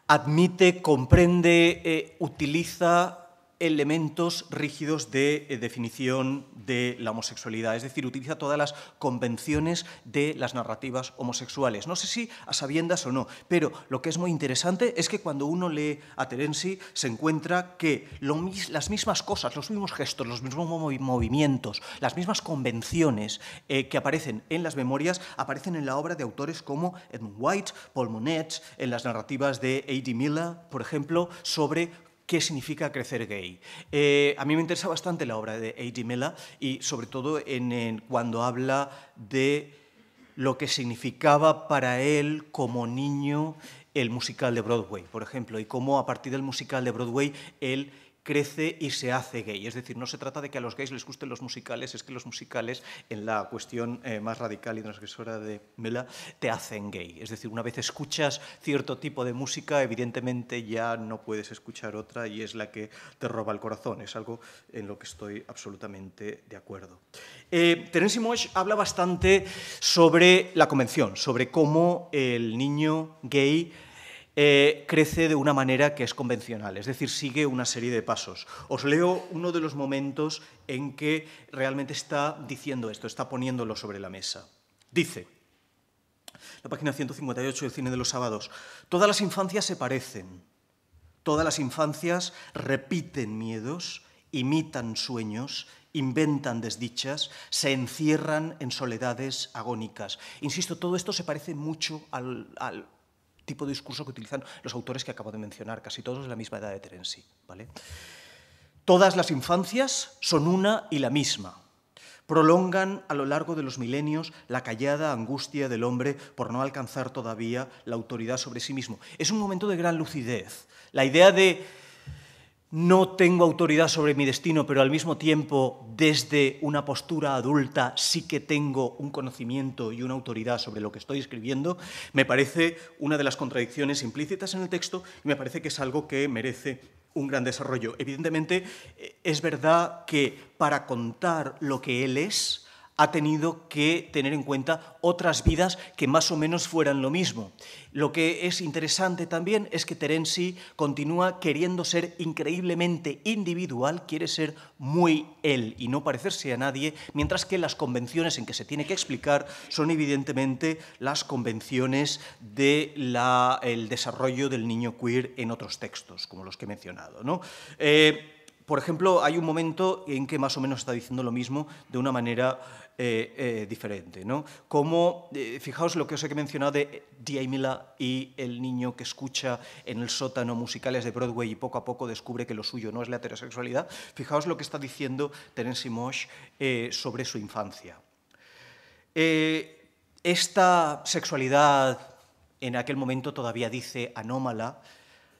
admite, comprende, utiliza elementos rígidos de eh, definición de la homosexualidad, es decir, utiliza todas las convenciones de las narrativas homosexuales. No sé si a sabiendas o no, pero lo que es muy interesante es que cuando uno lee a Terenzi se encuentra que las mismas cosas, los mismos gestos, los mismos movimientos, las mismas convenciones eh, que aparecen en las memorias aparecen en la obra de autores como Edmund White, Paul Monet, en las narrativas de A.D. Miller, por ejemplo, sobre qué significa crecer gay. Eh, a mí me interesa bastante la obra de A.D. Mella, y sobre todo cuando habla de lo que significaba para él como niño el musical de Broadway, por ejemplo, y cómo a partir del musical de Broadway él crece y se hace gay. Es decir, no se trata de que a los gays les gusten los musicales, es que los musicales, en la cuestión eh, más radical y transgresora de Mela, te hacen gay. Es decir, una vez escuchas cierto tipo de música, evidentemente ya no puedes escuchar otra y es la que te roba el corazón. Es algo en lo que estoy absolutamente de acuerdo. Eh, Terence habla bastante sobre la convención, sobre cómo el niño gay eh, crece de una manera que es convencional, es decir, sigue una serie de pasos. Os leo uno de los momentos en que realmente está diciendo esto, está poniéndolo sobre la mesa. Dice, la página 158 del Cine de los Sábados, todas las infancias se parecen, todas las infancias repiten miedos, imitan sueños, inventan desdichas, se encierran en soledades agónicas. Insisto, todo esto se parece mucho al tipo de discurso que utilizan los autores que acabo de mencionar, casi todos de la misma edad de Terenzi. ¿vale? Todas las infancias son una y la misma. Prolongan a lo largo de los milenios la callada angustia del hombre por no alcanzar todavía la autoridad sobre sí mismo. Es un momento de gran lucidez. La idea de no tengo autoridad sobre mi destino, pero al mismo tiempo, desde una postura adulta, sí que tengo un conocimiento y una autoridad sobre lo que estoy escribiendo, me parece una de las contradicciones implícitas en el texto y me parece que es algo que merece un gran desarrollo. Evidentemente, eh, es verdad que para contar lo que él es, ha tenido que tener en cuenta otras vidas que más o menos fueran lo mismo. Lo que es interesante también es que Terenzi continúa queriendo ser increíblemente individual, quiere ser muy él y no parecerse a nadie, mientras que las convenciones en que se tiene que explicar son evidentemente las convenciones del desarrollo del niño queer en otros textos, como los que he mencionado. ¿no? Eh, por ejemplo, hay un momento en que más o menos está diciendo lo mismo de una manera eh, eh, diferente. ¿no? Como, eh, fijaos lo que os he mencionado de Diemila y el niño que escucha en el sótano musicales de Broadway y poco a poco descubre que lo suyo no es la heterosexualidad. Fijaos lo que está diciendo Terence Mosh sobre su infancia. esta sexualidad, en aquel momento todavía dice anómala,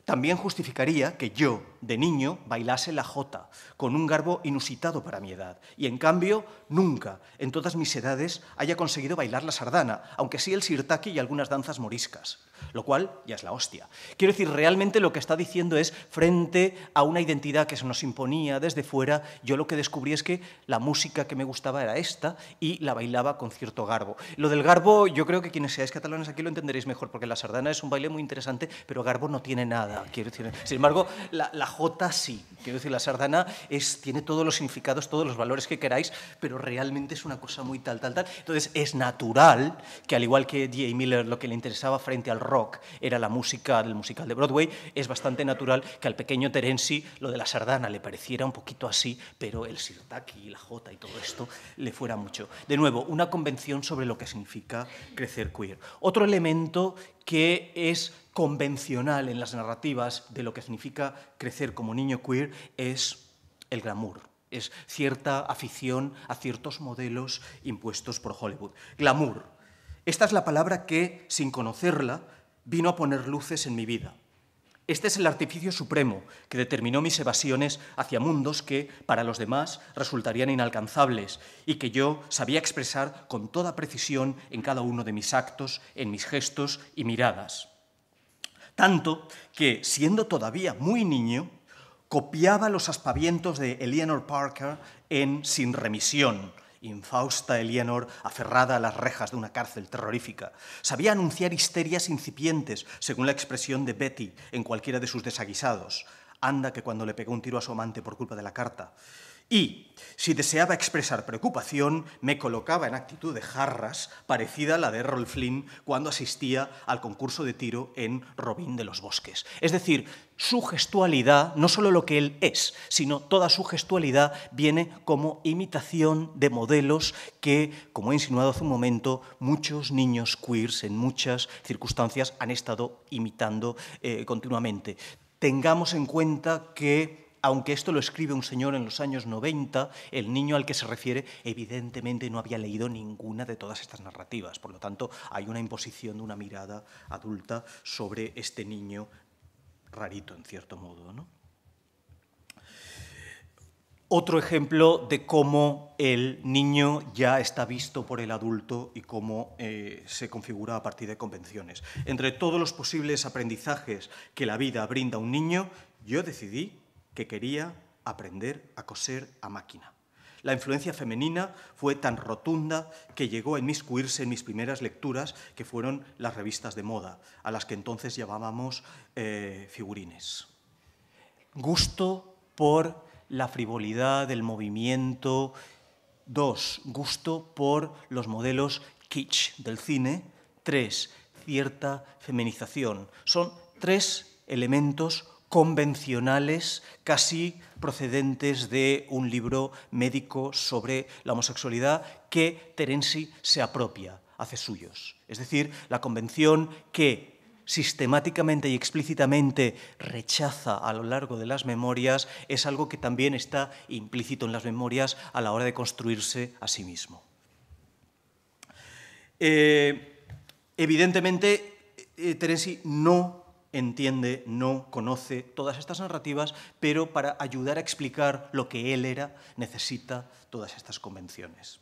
también justificaría que yo, de niño, bailase la jota, con un garbo inusitado para mi edad, y en cambio, nunca, en todas mis edades, haya conseguido bailar la sardana, aunque sí el sirtaki y algunas danzas moriscas, lo cual ya es la hostia. Quiero decir, realmente lo que está diciendo es, frente a una identidad que se nos imponía desde fuera, yo lo que descubrí es que la música que me gustaba era esta y la bailaba con cierto garbo. Lo del garbo, yo creo que quienes seáis catalanes aquí lo entenderéis mejor, porque la sardana es un baile muy interesante, pero garbo no tiene nada. Quiero decir, sin embargo, la la J sí. Quiero decir, la sardana es, tiene todos los significados, todos los valores que queráis, pero realmente es una cosa muy tal, tal, tal. Entonces, es natural que, al igual que J. Miller, lo que le interesaba frente al rock era la música, del musical de Broadway, es bastante natural que al pequeño Terensi lo de la sardana le pareciera un poquito así, pero el sirtaki y la J y todo esto le fuera mucho. De nuevo, una convención sobre lo que significa crecer queer. Otro elemento que es convencional en las narrativas de lo que significa crecer como niño queer es el glamour, es cierta afición a ciertos modelos impuestos por Hollywood. Glamour. Esta es la palabra que, sin conocerla, vino a poner luces en mi vida. Este es el artificio supremo que determinó mis evasiones hacia mundos que, para los demás, resultarían inalcanzables y que yo sabía expresar con toda precisión en cada uno de mis actos, en mis gestos y miradas tanto que, siendo todavía muy niño, copiaba los aspavientos de Eleanor Parker en Sin remisión, infausta Eleanor aferrada a las rejas de una cárcel terrorífica. Sabía anunciar histerias incipientes, según la expresión de Betty en cualquiera de sus desaguisados. Anda que cuando le pegó un tiro a su amante por culpa de la carta. Y, si deseaba expresar preocupación, me colocaba en actitud de jarras, parecida a la de Rolf Flynn cuando asistía al concurso de tiro en Robin de los Bosques. Es decir, su gestualidad, no solo lo que él es, sino toda su gestualidad viene como imitación de modelos que, como he insinuado hace un momento, muchos niños queers en muchas circunstancias han estado imitando eh, continuamente. Tengamos en cuenta que aunque esto lo escribe un señor en los años 90, el niño al que se refiere evidentemente no había leído ninguna de todas estas narrativas. Por lo tanto, hay una imposición de una mirada adulta sobre este niño rarito, en cierto modo. ¿no? Otro ejemplo de cómo el niño ya está visto por el adulto y cómo eh, se configura a partir de convenciones. Entre todos los posibles aprendizajes que la vida brinda a un niño, yo decidí que quería aprender a coser a máquina. La influencia femenina fue tan rotunda que llegó a inmiscuirse en mis primeras lecturas, que fueron las revistas de moda, a las que entonces llamábamos eh, figurines. Gusto por la frivolidad del movimiento. Dos, gusto por los modelos kitsch del cine. Tres, cierta feminización. Son tres elementos convencionales, casi procedentes de un libro médico sobre la homosexualidad que Terenzi se apropia, hace suyos. Es decir, la convención que sistemáticamente y explícitamente rechaza a lo largo de las memorias es algo que también está implícito en las memorias a la hora de construirse a sí mismo. Eh, evidentemente, eh, Terenzi no entiende, no conoce todas estas narrativas, pero para ayudar a explicar lo que él era necesita todas estas convenciones.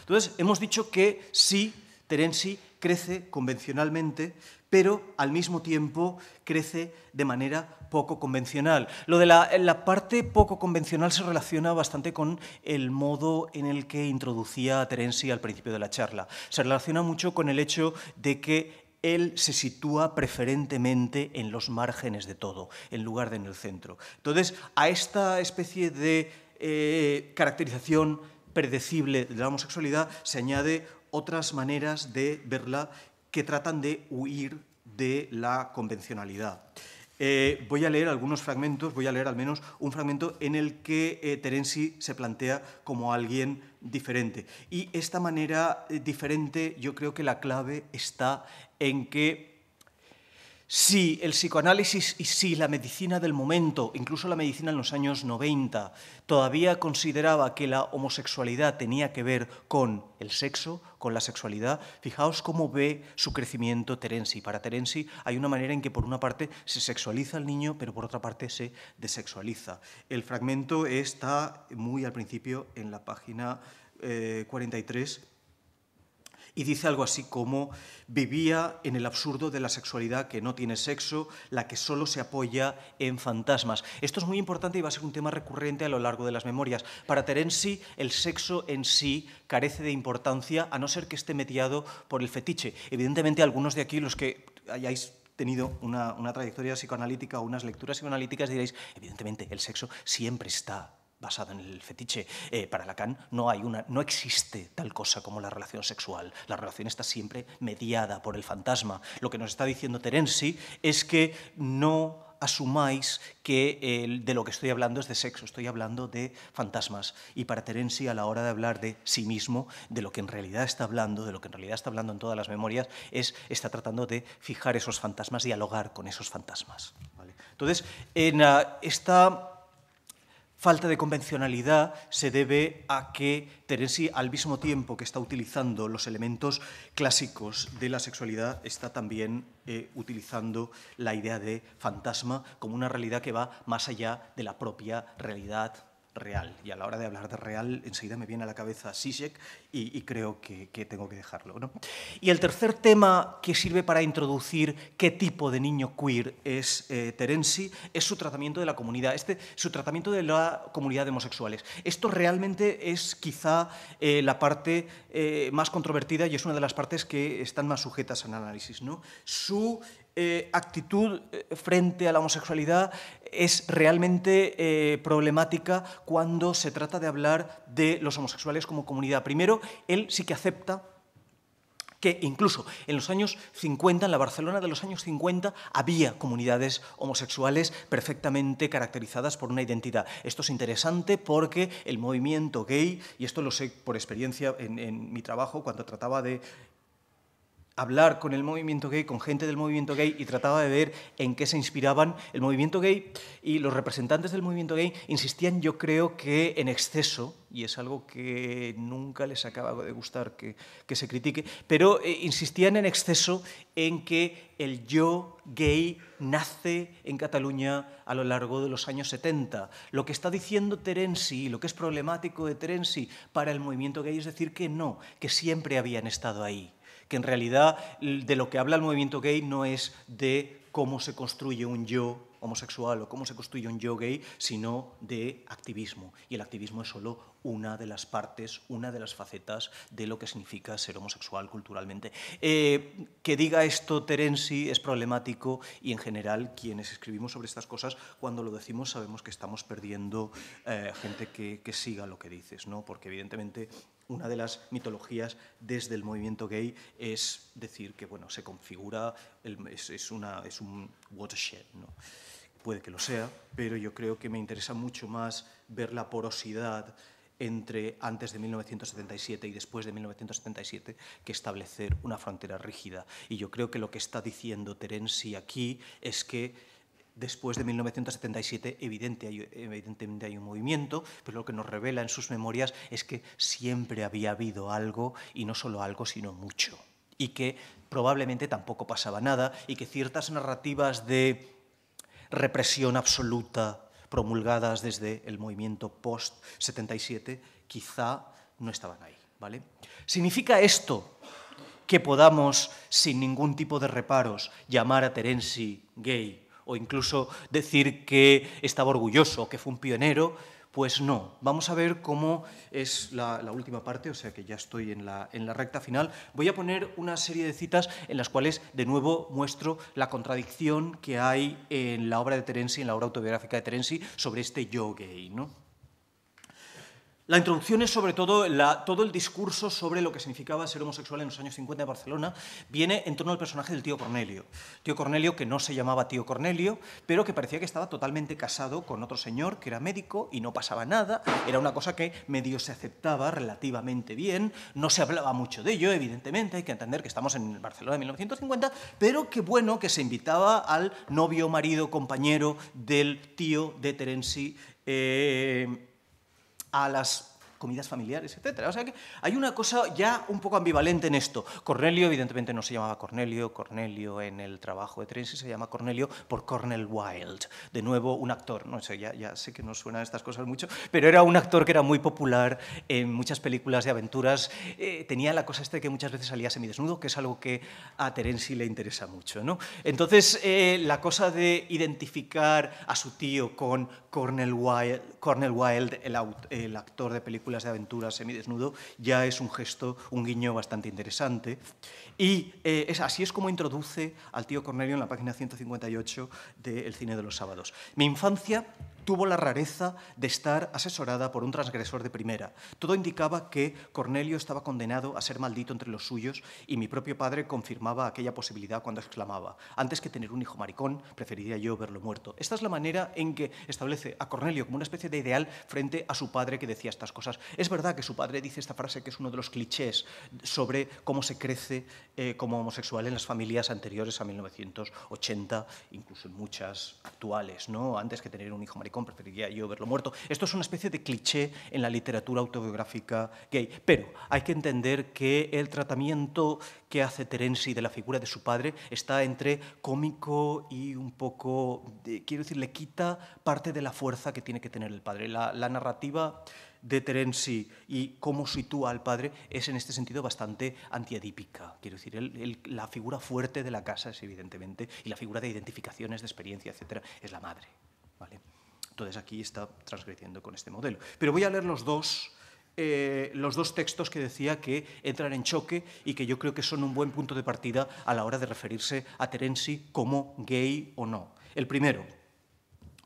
Entonces, hemos dicho que sí, Terenzi crece convencionalmente, pero al mismo tiempo crece de manera poco convencional. Lo de la, la, parte poco convencional se relaciona bastante con el modo en el que introducía a Terenzi al principio de la charla. Se relaciona mucho con el hecho de que él se sitúa preferentemente en los márgenes de todo, en lugar de en el centro. Entonces, a esta especie de eh, caracterización predecible de la homosexualidad se añade otras maneras de verla que tratan de huir de la convencionalidad. Eh, voy a leer algunos fragmentos, voy a leer al menos un fragmento en el que eh, se plantea como alguien diferente. Y esta manera eh, diferente yo creo que la clave está en que si el psicoanálisis y si la medicina del momento, incluso la medicina en los años 90, todavía consideraba que la homosexualidad tenía que ver con el sexo, con la sexualidad, fijaos cómo ve su crecimiento Terenzi. Para Terenzi hay una manera en que por una parte se sexualiza al niño, pero por otra parte se desexualiza. El fragmento está muy al principio en la página eh, y 43 y dice algo así como vivía en el absurdo de la sexualidad que no tiene sexo, la que solo se apoya en fantasmas. Esto es muy importante y va a ser un tema recurrente a lo largo de las memorias. Para Terenzi, el sexo en sí carece de importancia a no ser que esté mediado por el fetiche. Evidentemente, algunos de aquí, los que hayáis tenido una, una trayectoria psicoanalítica o unas lecturas psicoanalíticas, diréis, evidentemente, el sexo siempre está basado en el fetiche. Eh, para Lacan no, hay una, no existe tal cosa como la relación sexual. La relación está siempre mediada por el fantasma. Lo que nos está diciendo Terenzi es que no asumáis que de lo que estoy hablando es de sexo, estoy hablando de fantasmas. Y para Terenzi, a la hora de hablar de sí mismo, de lo que en realidad está hablando, de lo que en realidad está hablando en todas las memorias, es está tratando de fijar esos fantasmas, dialogar con esos fantasmas. Entonces, en, esta falta de convencionalidad se debe a que Terenzi, al mismo tiempo que está utilizando los elementos clásicos de la sexualidad, está también eh, utilizando la idea de fantasma como una realidad que va más allá de la propia realidad real. Y a la hora de hablar de real, enseguida me viene a la cabeza Zizek y, y creo que, tengo que dejarlo. ¿no? Y el tercer tema que sirve para introducir qué tipo de niño queer es eh, Terensi es su tratamiento de la comunidad, este, su tratamiento de la comunidad de homosexuales. Esto realmente es quizá eh, la parte eh, más controvertida y es una de las partes que están más sujetas al análisis. ¿no? Su eh, actitud eh, frente a la homosexualidad es realmente eh, problemática cuando se trata de hablar de los homosexuales como comunidad. Primero, él sí que acepta que incluso en los años 50, en la Barcelona de los años 50, había comunidades homosexuales perfectamente caracterizadas por una identidad. Esto es interesante porque el movimiento gay, y esto lo sé por experiencia en mi trabajo cuando trataba de hablar con el movimiento gay, con gente del movimiento gay y trataba de ver en qué se inspiraban el movimiento gay y los representantes del movimiento gay insistían yo creo que en exceso, y es algo que nunca les acaba de gustar que, se critique, pero eh, insistían en exceso en que el yo gay nace en Cataluña a lo largo de los años 70. Lo que está diciendo Terenzi, lo que es problemático de Terenzi para el movimiento gay es decir que no, que siempre habían estado ahí que en realidad de lo que habla el movimiento gay no es de cómo se construye un yo homosexual o cómo se construye un yo gay, sino de activismo. Y el activismo es solo una de las partes, una de las facetas de lo que significa ser homosexual culturalmente. Eh, que diga esto Terenzi es problemático y en general quienes escribimos sobre estas cosas, cuando lo decimos sabemos que estamos perdiendo eh, gente que, que, siga lo que dices, ¿no? porque evidentemente una de las mitologías desde el movimiento gay es decir que bueno, se configura, es, es, un watershed. ¿no? Puede que lo sea, pero yo creo que me interesa mucho más ver la porosidad entre antes de 1977 y después de 1977 que establecer una frontera rígida. Y yo creo que lo que está diciendo Terenzi aquí es que Después de 1977, evidentemente hay un movimiento, pero lo que nos revela en sus memorias es que siempre había habido algo, y no solo algo, sino mucho. Y que probablemente tampoco pasaba nada, y que ciertas narrativas de represión absoluta promulgadas desde el movimiento post-77 quizá no estaban ahí. ¿vale? ¿Significa esto que podamos, sin ningún tipo de reparos, llamar a Terenzi gay o incluso decir que estaba orgulloso, que fue un pionero, pues no. Vamos a ver cómo es la, última parte, o sea que ya estoy en la, en la, recta final. Voy a poner una serie de citas en las cuales de nuevo muestro la contradicción que hay en la obra de Terenzi, en la obra autobiográfica de Terenzi, sobre este yo gay. ¿no? La introducción es sobre todo la, todo el discurso sobre lo que significaba ser homosexual en los años 50 de Barcelona, viene en torno al personaje del tío Cornelio. Tío Cornelio que no se llamaba tío Cornelio, pero que parecía que estaba totalmente casado con otro señor que era médico y no pasaba nada, era una cosa que medio se aceptaba relativamente bien, no se hablaba mucho de ello, evidentemente, hay que entender que estamos en Barcelona de 1950, pero que bueno que se invitaba al novio, marido, compañero del tío de Terenzi. Eh, a las comidas familiares, etcétera, O sea que hay una cosa ya un poco ambivalente en esto. Cornelio, evidentemente, no se llamaba Cornelio. Cornelio en el trabajo de Terenzi se llama Cornelio por Cornel Wilde. De nuevo, un actor. No sé, ya, sé que no suenan estas cosas mucho, pero era un actor que era muy popular en muchas películas de aventuras. Eh, tenía la cosa esta de que muchas veces salía semidesnudo, que es algo que a Terenzi le interesa mucho. ¿no? Entonces, eh, la cosa de identificar a su tío con Cornel Wilde, Cornel Wilde el, el actor de películas de aventuras semidesnudo, ya es un gesto, un guiño bastante interesante. Y eh, así es como introduce al tío Cornelio en la página 158 del Cine de los Sábados. Mi infancia tuvo la rareza de estar asesorada por un transgresor de primera. Todo indicaba que Cornelio estaba condenado a ser maldito entre los suyos y mi propio padre confirmaba aquella posibilidad cuando exclamaba, antes que tener un hijo maricón, preferiría yo verlo muerto. Esta es la manera en que establece a Cornelio como una especie de ideal frente a su padre que decía estas cosas. Es verdad que su padre dice esta frase que es uno de los clichés sobre cómo se crece eh, como homosexual en las familias anteriores a 1980, incluso en muchas actuales, ¿no? antes que tener un hijo maricón preferiría yo verlo muerto. Esto es una especie de cliché en la literatura autobiográfica gay, pero hay que entender que el tratamiento que hace Terenzi de la figura de su padre está entre cómico y un poco, quiero decir, le quita parte de la fuerza que tiene que tener el padre. La, narrativa de Terenzi y cómo sitúa al padre es en este sentido bastante antiadípica. Quiero decir, la figura fuerte de la casa es evidentemente, y la figura de identificaciones, de experiencia, etcétera, es la madre. ¿vale? Entonces aquí está transgrediendo con este modelo. Pero voy a leer los dos, eh, los dos textos que decía que entran en choque y que yo creo que son un buen punto de partida a la hora de referirse a Terenzi como gay o no. El primero,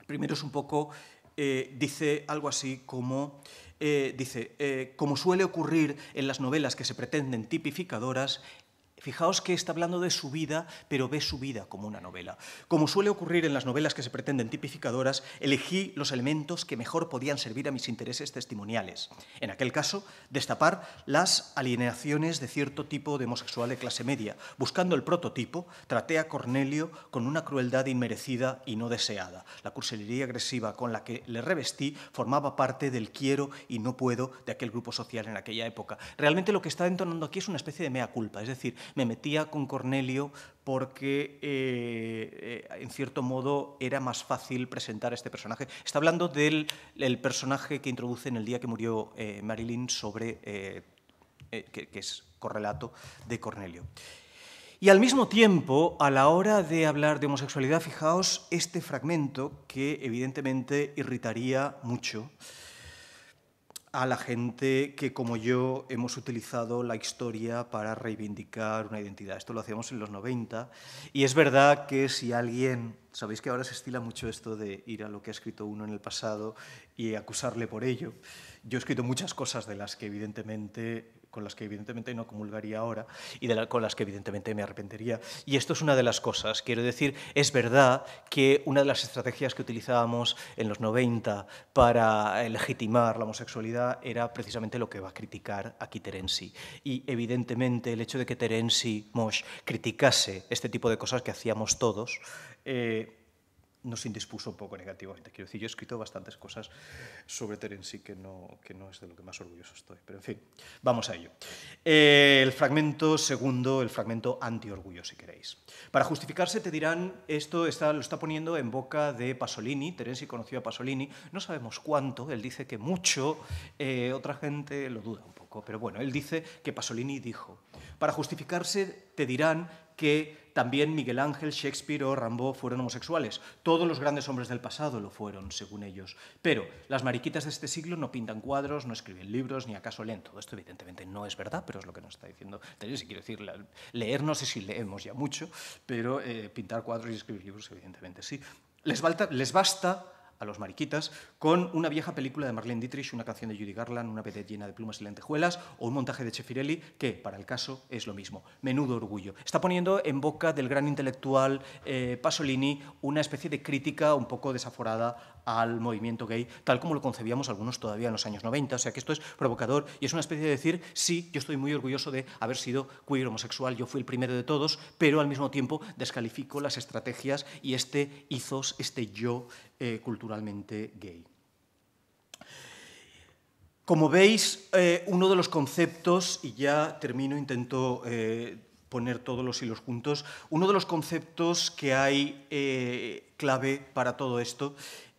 primero es un poco, eh, dice algo así como... Eh, dice, como suele ocurrir en las novelas que se pretenden tipificadoras, Fijaos que está hablando de su vida, pero ve su vida como una novela. Como suele ocurrir en las novelas que se pretenden tipificadoras, elegí los elementos que mejor podían servir a mis intereses testimoniales. En aquel caso, destapar las alineaciones de cierto tipo de homosexual de clase media. Buscando el prototipo, traté a Cornelio con una crueldad inmerecida y no deseada. La cursilería agresiva con la que le revestí formaba parte del quiero y no puedo de aquel grupo social en aquella época. Realmente lo que está entonando aquí es una especie de mea culpa, es decir, me metía con Cornelio porque eh, eh, en cierto modo era más fácil presentar este personaje. Está hablando del personaje que introduce en el día que murió eh, Marilyn sobre, que, que, es correlato de Cornelio. Y al mismo tiempo, a la hora de hablar de homosexualidad, fijaos este fragmento que evidentemente irritaría mucho a la gente que, como yo, hemos utilizado la historia para reivindicar una identidad. Esto lo hacíamos en los 90. Y es verdad que si alguien, sabéis que ahora se estila mucho esto de ir a lo que ha escrito uno en el pasado y acusarle por ello. Yo he escrito muchas cosas de las que evidentemente con las que evidentemente no comulgaría ahora y de con las que evidentemente me arrepentiría. Y esto es una de las cosas. Quiero decir, es verdad que una de las estrategias que utilizábamos en los 90 para legitimar la homosexualidad era precisamente lo que va a criticar aquí Terenzi. Y evidentemente el hecho de que Terenzi Mosh criticase este tipo de cosas que hacíamos todos, eh, nos indispuso un poco negativamente. Quiero decir, yo he escrito bastantes cosas sobre Terence que no, que no es de lo que más orgulloso estoy. Pero en fin, vamos a ello. Eh, el fragmento segundo, el fragmento anti-orgullo, si queréis. Para justificarse te dirán, esto está, lo está poniendo en boca de Pasolini, Terence conoció a Pasolini, no sabemos cuánto, él dice que mucho, eh, otra gente lo duda un poco, pero bueno, él dice que Pasolini dijo. Para justificarse te dirán que también Miguel Ángel, Shakespeare o Rambo fueron homosexuales. Todos los grandes hombres del pasado lo fueron, según ellos. Pero las mariquitas de este siglo no pintan cuadros, no escriben libros, ni acaso leen. Todo esto evidentemente no es verdad, pero es lo que nos está diciendo. Entonces, si quiero decir, leer no sé si leemos ya mucho, pero eh, pintar cuadros y escribir libros evidentemente sí. Les basta, les basta a los mariquitas, con una vieja película de Marlene Dietrich, una canción de Judy Garland, una vedette llena de plumas y lentejuelas, o un montaje de Chefirelli, que para el caso es lo mismo. Menudo orgullo. Está poniendo en boca del gran intelectual eh, Pasolini una especie de crítica un poco desaforada al movimiento gay, tal como lo concebíamos algunos todavía en los años 90. O sea que esto es provocador y es una especie de decir, sí, yo estoy muy orgulloso de haber sido queer homosexual, yo fui el primero de todos, pero al mismo tiempo descalifico las estrategias y este hizo este yo eh, culturalmente gay. Como veis, eh, uno de los conceptos, y ya termino, intento eh, poner todos los hilos juntos, uno de los conceptos que hay clave para todo esto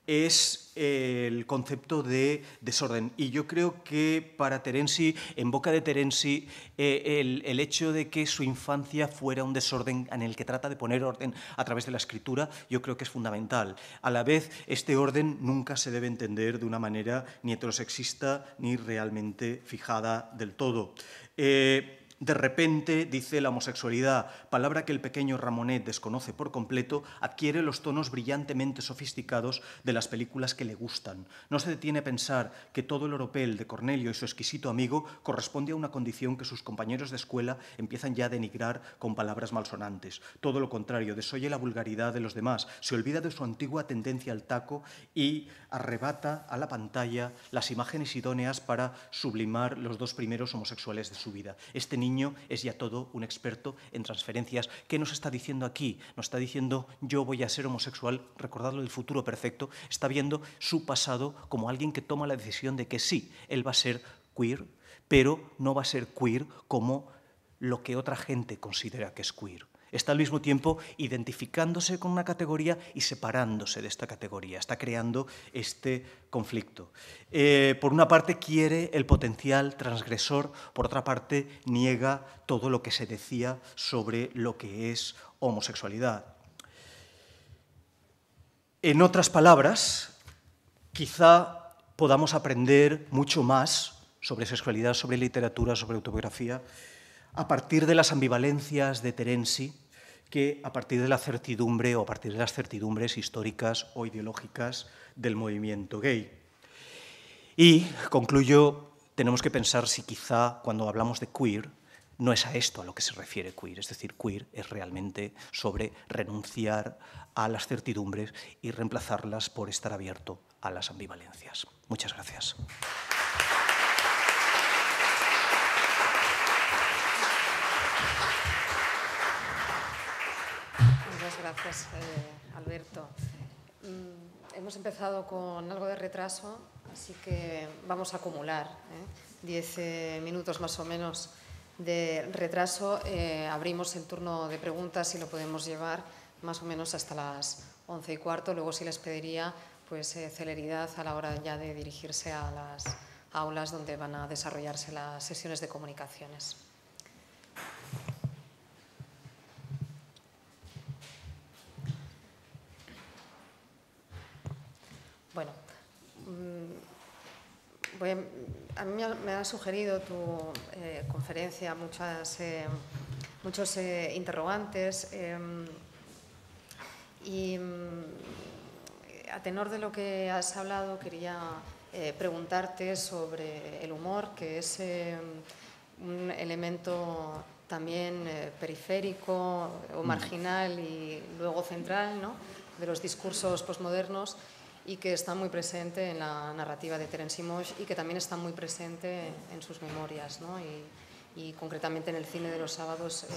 es el concepto de desorden. Y yo creo que para Terenzi, en boca de Terenzi, eh, el, hecho de que su infancia fuera un desorden en el que trata de poner orden a través de la escritura, yo creo que es fundamental. A la vez, este orden nunca se debe entender de una manera ni heterosexista ni realmente fijada del todo. Eh, de repente, dice la homosexualidad, palabra que el pequeño Ramonet desconoce por completo, adquiere los tonos brillantemente sofisticados de las películas que le gustan. No se detiene a pensar que todo el oropel de Cornelio y su exquisito amigo corresponde a una condición que sus compañeros de escuela empiezan ya a denigrar con palabras malsonantes. Todo lo contrario, desoye la vulgaridad de los demás, se olvida de su antigua tendencia al taco y arrebata a la pantalla las imágenes idóneas para sublimar los dos primeros homosexuales de su vida. Este niño es ya todo un experto en transferencias. ¿Qué nos está diciendo aquí? Nos está diciendo yo voy a ser homosexual, recordadlo del futuro perfecto, está viendo su pasado como alguien que toma la decisión de que sí, él va a ser queer, pero no va a ser queer como lo que otra gente considera que es queer está al mismo tiempo identificándose con una categoría y separándose de esta categoría, está creando este conflicto. Eh, por una parte quiere el potencial transgresor, por otra parte niega todo lo que se decía sobre lo que es homosexualidad. En otras palabras, quizá podamos aprender mucho más sobre sexualidad, sobre literatura, sobre autobiografía, a partir de las ambivalencias de Terenzi que a partir de la certidumbre o a partir de las certidumbres históricas o ideológicas del movimiento gay. Y concluyo, tenemos que pensar si quizá cuando hablamos de queer no es a esto a lo que se refiere queer, es decir, queer es realmente sobre renunciar a las certidumbres y reemplazarlas por estar abierto a las ambivalencias. Muchas gracias. gracias, eh, Alberto. Mm, hemos empezado con algo de retraso, así que vamos a acumular ¿eh? diez eh, minutos más o menos de retraso. abrimos el turno de preguntas y lo podemos llevar más o menos hasta las once y cuarto. Luego sí les pediría pues, celeridad a la hora ya de dirigirse a las aulas donde van a desarrollarse las sesiones de comunicaciones. Bueno, mm, a, mí me ha sugerido tu eh, conferencia muchas, eh, muchos eh, interrogantes y mm, a tenor de lo que has hablado quería preguntarte sobre el humor, que es un elemento también periférico o mm. marginal y luego central ¿no? de los discursos posmodernos y que está muy presente en la narrativa de Terence Mosh y que también está muy presente en sus memorias. ¿no? Y, concretamente en el cine de los sábados eh,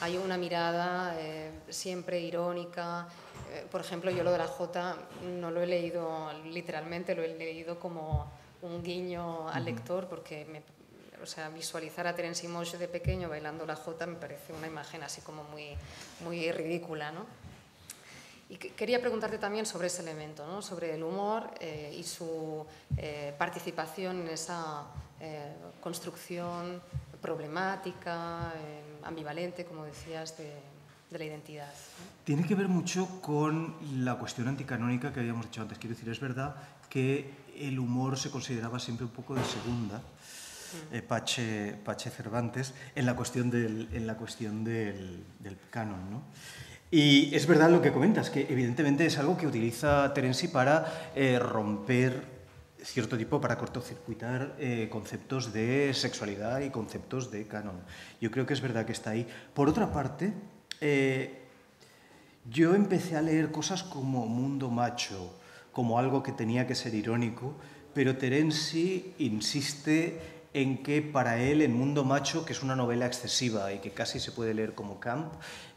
hay una mirada eh, siempre irónica. Eh, por ejemplo, yo lo de la J no lo he leído literalmente, lo he leído como un guiño al lector porque o sea, visualizar a Terence Mosh de pequeño bailando la J me parece una imagen así como muy, muy ridícula. ¿no? Y quería preguntarte también sobre ese elemento, sobre el humor eh, y su eh, participación en esa eh, construcción problemática, ambivalente, como decías, de, la identidad. Tiene que ver mucho con la cuestión anticanónica que habíamos dicho antes. Quiero decir, es verdad que el humor se consideraba siempre un poco de segunda. Mm. Pache, Pache, Cervantes en la cuestión del, en la cuestión del, del canon. ¿no? Y es verdad lo que comentas, que evidentemente es algo que utiliza Terenzi para eh, romper cierto tipo, para cortocircuitar eh, conceptos de sexualidad y conceptos de canon. Yo creo que es verdad que está ahí. Por otra parte, eh, yo empecé a leer cosas como Mundo Macho, como algo que tenía que ser irónico, pero Terenzi insiste en que para él el mundo macho, que es una novela excesiva y que casi se puede leer como camp,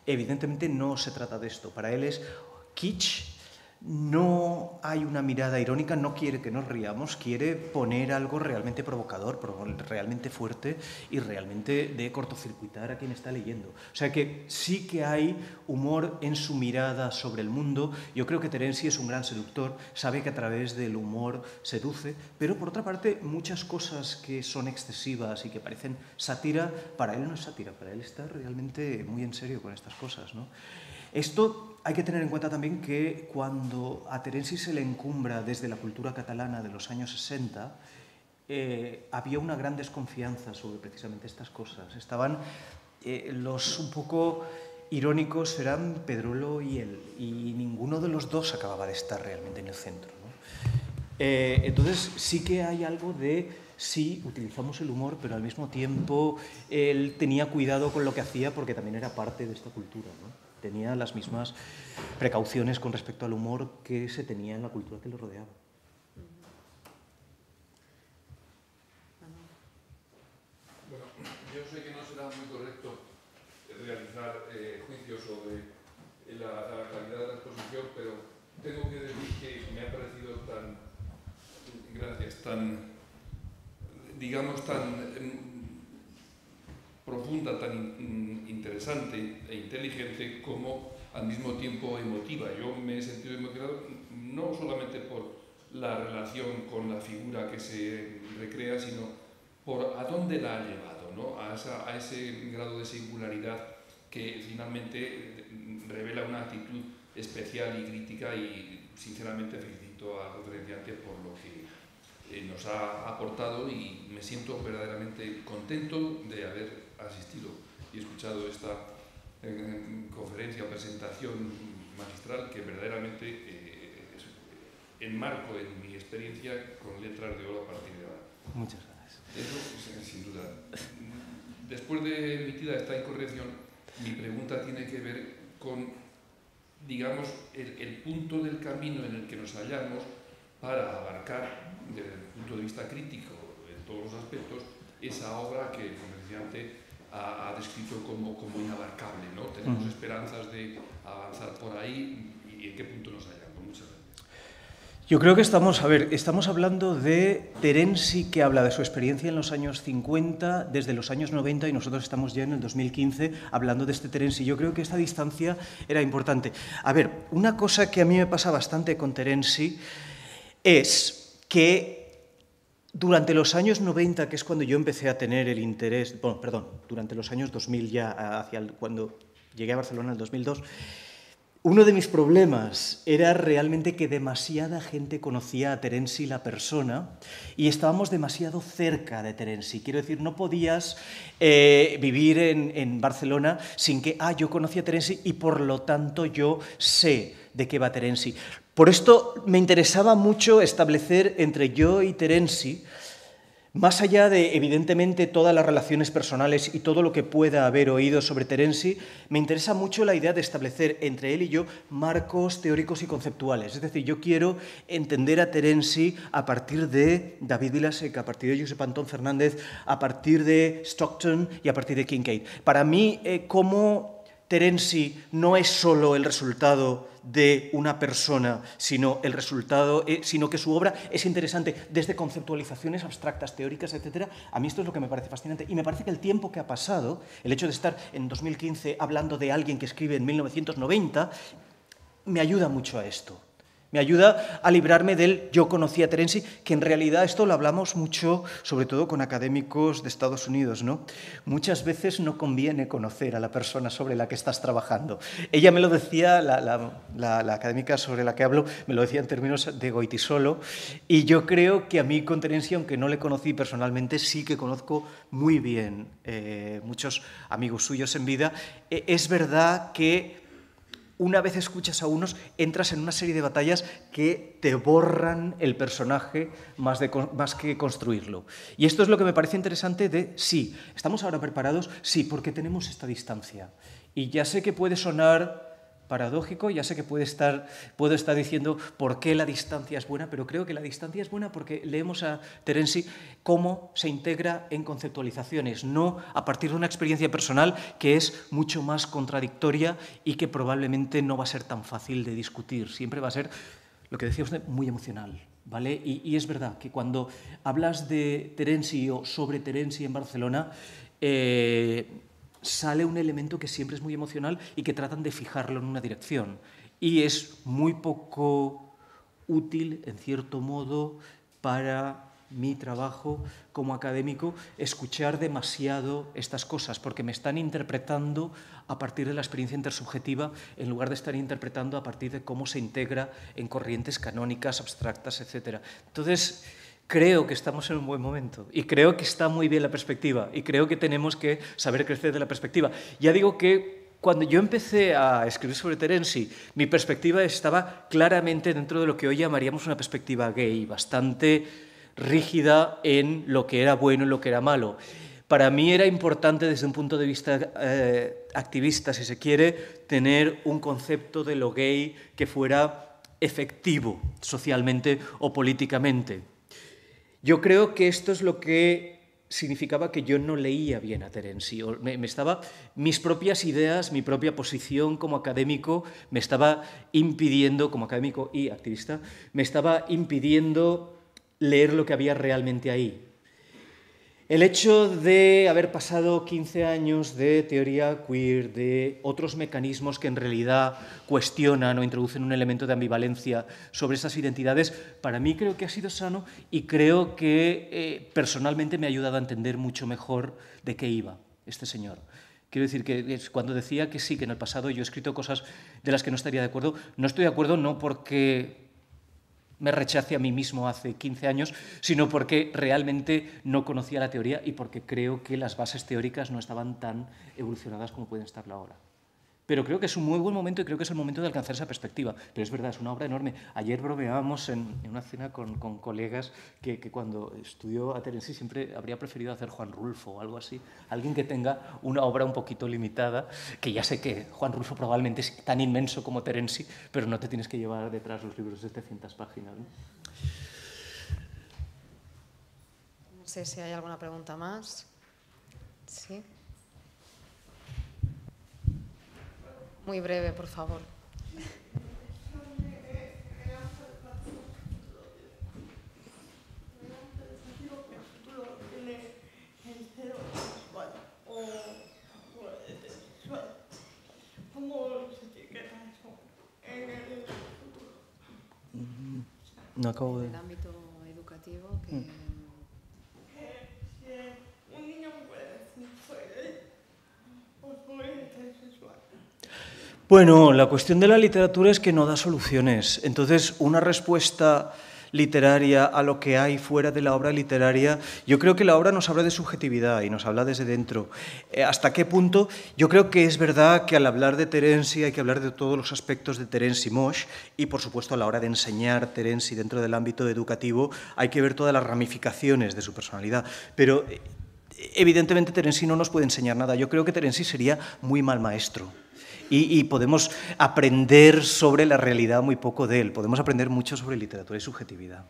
evidentemente no se trata de esto. Para él es kitsch no hay una mirada irónica, no quiere que nos riamos, quiere poner algo realmente provocador, realmente fuerte y realmente de cortocircuitar a quien está leyendo. O sea que sí que hay humor en su mirada sobre el mundo. Yo creo que Terenzi es un gran seductor, sabe que a través del humor seduce, pero por otra parte muchas cosas que son excesivas y que parecen sátira, para él no es sátira, para él está realmente muy en serio con estas cosas. ¿no? Esto hay que tener en cuenta también que cuando a Terenci se le encumbra desde la cultura catalana de los años 60, eh, había una gran desconfianza sobre precisamente estas cosas. Estaban eh, los un poco irónicos eran Pedrolo y él, y ninguno de los dos acababa de estar realmente en el centro. Eh, entonces sí que hay algo de, sí, utilizamos el humor, pero al mismo tiempo él tenía cuidado con lo que hacía porque también era parte de esta cultura tenía las mismas precauciones con respecto al humor que se tenía en la cultura que lo rodeaba. Bueno, yo sé que no será muy correcto eh, realizar eh, juicios sobre eh, la, la, calidad de la exposición, pero tengo que decir que me ha parecido tan, gracias, tan, digamos, tan em, profunda, tan interesante e inteligente como al mismo tiempo emotiva. Yo me he sentido emocionado mm, no solamente por la relación con la figura que se recrea, sino por a dónde la ha llevado, ¿no? a, ese grado de singularidad que finalmente mm, revela una actitud especial y crítica y sinceramente felicito a los por lo que eh, nos ha aportado y me siento verdaderamente contento de haber asistido y escuchado esta eh, conferencia, presentación magistral que verdaderamente eh, es, eh, enmarco en mi experiencia con letras de oro a partir de ahora. Muchas gracias. Eso, sin duda. Después de emitida esta incorrección, mi pregunta tiene que ver con, digamos, el punto del camino en el que nos hallamos para abarcar desde el punto de vista crítico en todos los aspectos esa obra que, como decía antes, ha, descrito como, como, inabarcable. ¿no? Tenemos esperanzas de avanzar por ahí y, en qué punto nos hallamos. Pues muchas gracias. Yo creo que estamos, a ver, estamos hablando de Terenzi que habla de su experiencia en los años 50, desde los años 90 y nosotros estamos ya en el 2015 hablando de este Terenzi. Yo creo que esta distancia era importante. A ver, una cosa que a mí me pasa bastante con Terenzi es que durante los años 90, que es cuando yo empecé a tener el interés, bueno, perdón, durante los años 2000 ya, hacia cuando llegué a Barcelona en el 2002, uno de mis problemas era realmente que demasiada gente conocía a Terenzi la persona y estábamos demasiado cerca de Terenzi. Quiero decir, no podías eh, vivir en, Barcelona sin que, ah, yo conocía a Terenzi y por lo tanto yo sé de qué va Terenzi. Por esto me interesaba mucho establecer entre yo y Terenzi, más allá de evidentemente todas las relaciones personales y todo lo que pueda haber oído sobre Terenzi, me interesa mucho la idea de establecer entre él y yo marcos teóricos y conceptuales. Es decir, yo quiero entender a Terenzi a partir de David Villaseca, a partir de Josep Antón Fernández, a partir de Stockton y a partir de Kincaid. Para mí, eh, como Terenzi no es solo el resultado de una persona, sino, el resultado, eh, sino que su obra es interesante desde conceptualizaciones abstractas, teóricas, etc. A mí esto es lo que me parece fascinante. Y me parece que el tiempo que ha pasado, el hecho de estar en 2015 hablando de alguien que escribe en 1990, me ayuda mucho a esto. Me ayuda a librarme del yo conocí a Terenzi, que en realidad esto lo hablamos mucho, sobre todo con académicos de Estados Unidos, ¿no? Muchas veces no conviene conocer a la persona sobre la que estás trabajando. Ella me lo decía, la, académica sobre la que hablo, me lo decía en términos de Goitisolo, y yo creo que a mí con Terenzi, aunque no le conocí personalmente, sí que conozco muy bien eh, muchos amigos suyos en vida. E, es verdad que una vez escuchas a unos, entras en una serie de batallas que te borran el personaje más, de, más que construirlo. Y esto es lo que me parece interesante de, sí, estamos ahora preparados, sí, porque tenemos esta distancia. Y ya sé que puede sonar paradójico. Ya sé que estar, puedo estar diciendo por qué la distancia es buena, pero creo que la distancia es buena porque leemos a Terenzi cómo se integra en conceptualizaciones, no a partir de una experiencia personal que es mucho más contradictoria y que probablemente no va a ser tan fácil de discutir. Siempre va a ser, lo que decía usted, muy emocional. ¿Vale? Y, es verdad que cuando hablas de Terenzi o sobre Terenzi en Barcelona, eh, sale un elemento que siempre es muy emocional y que tratan de fijarlo en una dirección. Y es muy poco útil, en cierto modo, para mi trabajo como académico, escuchar demasiado estas cosas, porque me están interpretando a partir de la experiencia intersubjetiva, en lugar de estar interpretando a partir de cómo se integra en corrientes canónicas, abstractas, etc. Entonces, creo que estamos en un buen momento y creo que está muy bien la perspectiva y creo que tenemos que saber crecer de la perspectiva. Ya digo que cuando yo empecé a escribir sobre Terenzi, mi perspectiva estaba claramente dentro de lo que hoy llamaríamos una perspectiva gay, bastante rígida en lo que era bueno y lo que era malo. Para mí era importante desde un punto de vista eh, activista, si se quiere, tener un concepto de lo gay que fuera efectivo socialmente o políticamente. Yo creo que esto es lo que significaba que yo no leía bien a Terence. me estaba, mis propias ideas, mi propia posición como académico, me estaba impidiendo, como académico y activista, me estaba impidiendo leer lo que había realmente ahí, el hecho de haber pasado 15 años de teoría queer, de otros mecanismos que en realidad cuestionan o introducen un elemento de ambivalencia sobre esas identidades, para mí creo que ha sido sano y creo que eh, personalmente me ha ayudado a entender mucho mejor de qué iba este señor. Quiero decir que cuando decía que sí, que en el pasado yo he escrito cosas de las que no estaría de acuerdo, no estoy de acuerdo no porque me rechace a mí mismo hace 15 años, sino porque realmente no conocía la teoría y porque creo que las bases teóricas no estaban tan evolucionadas como pueden la ahora. Pero creo que es un muy buen momento y creo que es el momento de alcanzar esa perspectiva. Pero es verdad, es una obra enorme. Ayer bromeábamos en, una cena con, colegas que, cuando estudió a Terenzi siempre habría preferido hacer Juan Rulfo o algo así. Alguien que tenga una obra un poquito limitada, que ya sé que Juan Rulfo probablemente es tan inmenso como Terenzi, pero no te tienes que llevar detrás los libros de 700 páginas. no sé si hay alguna pregunta más. Sí. Muy breve, por favor. No acabo de. Bueno, la cuestión de la literatura es que no da soluciones. Entonces, una respuesta literaria a lo que hay fuera de la obra literaria, yo creo que la obra nos habla de subjetividad y nos habla desde dentro. Eh, ¿Hasta qué punto? Yo creo que es verdad que al hablar de Terenzi hay que hablar de todos los aspectos de Terenzi Mosch y, por supuesto, a la hora de enseñar Terenzi dentro del ámbito educativo hay que ver todas las ramificaciones de su personalidad. Pero eh, evidentemente Terenzi no nos puede enseñar nada. Yo creo que Terenzi sería muy mal maestro y, podemos aprender sobre la realidad muy poco de él. Podemos aprender mucho sobre literatura y subjetividad.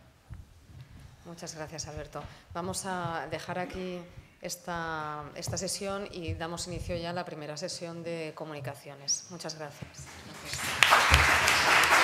Muchas gracias, Alberto. Vamos a dejar aquí esta, esta, sesión y damos inicio ya a la primera sesión de comunicaciones. Muchas gracias. gracias.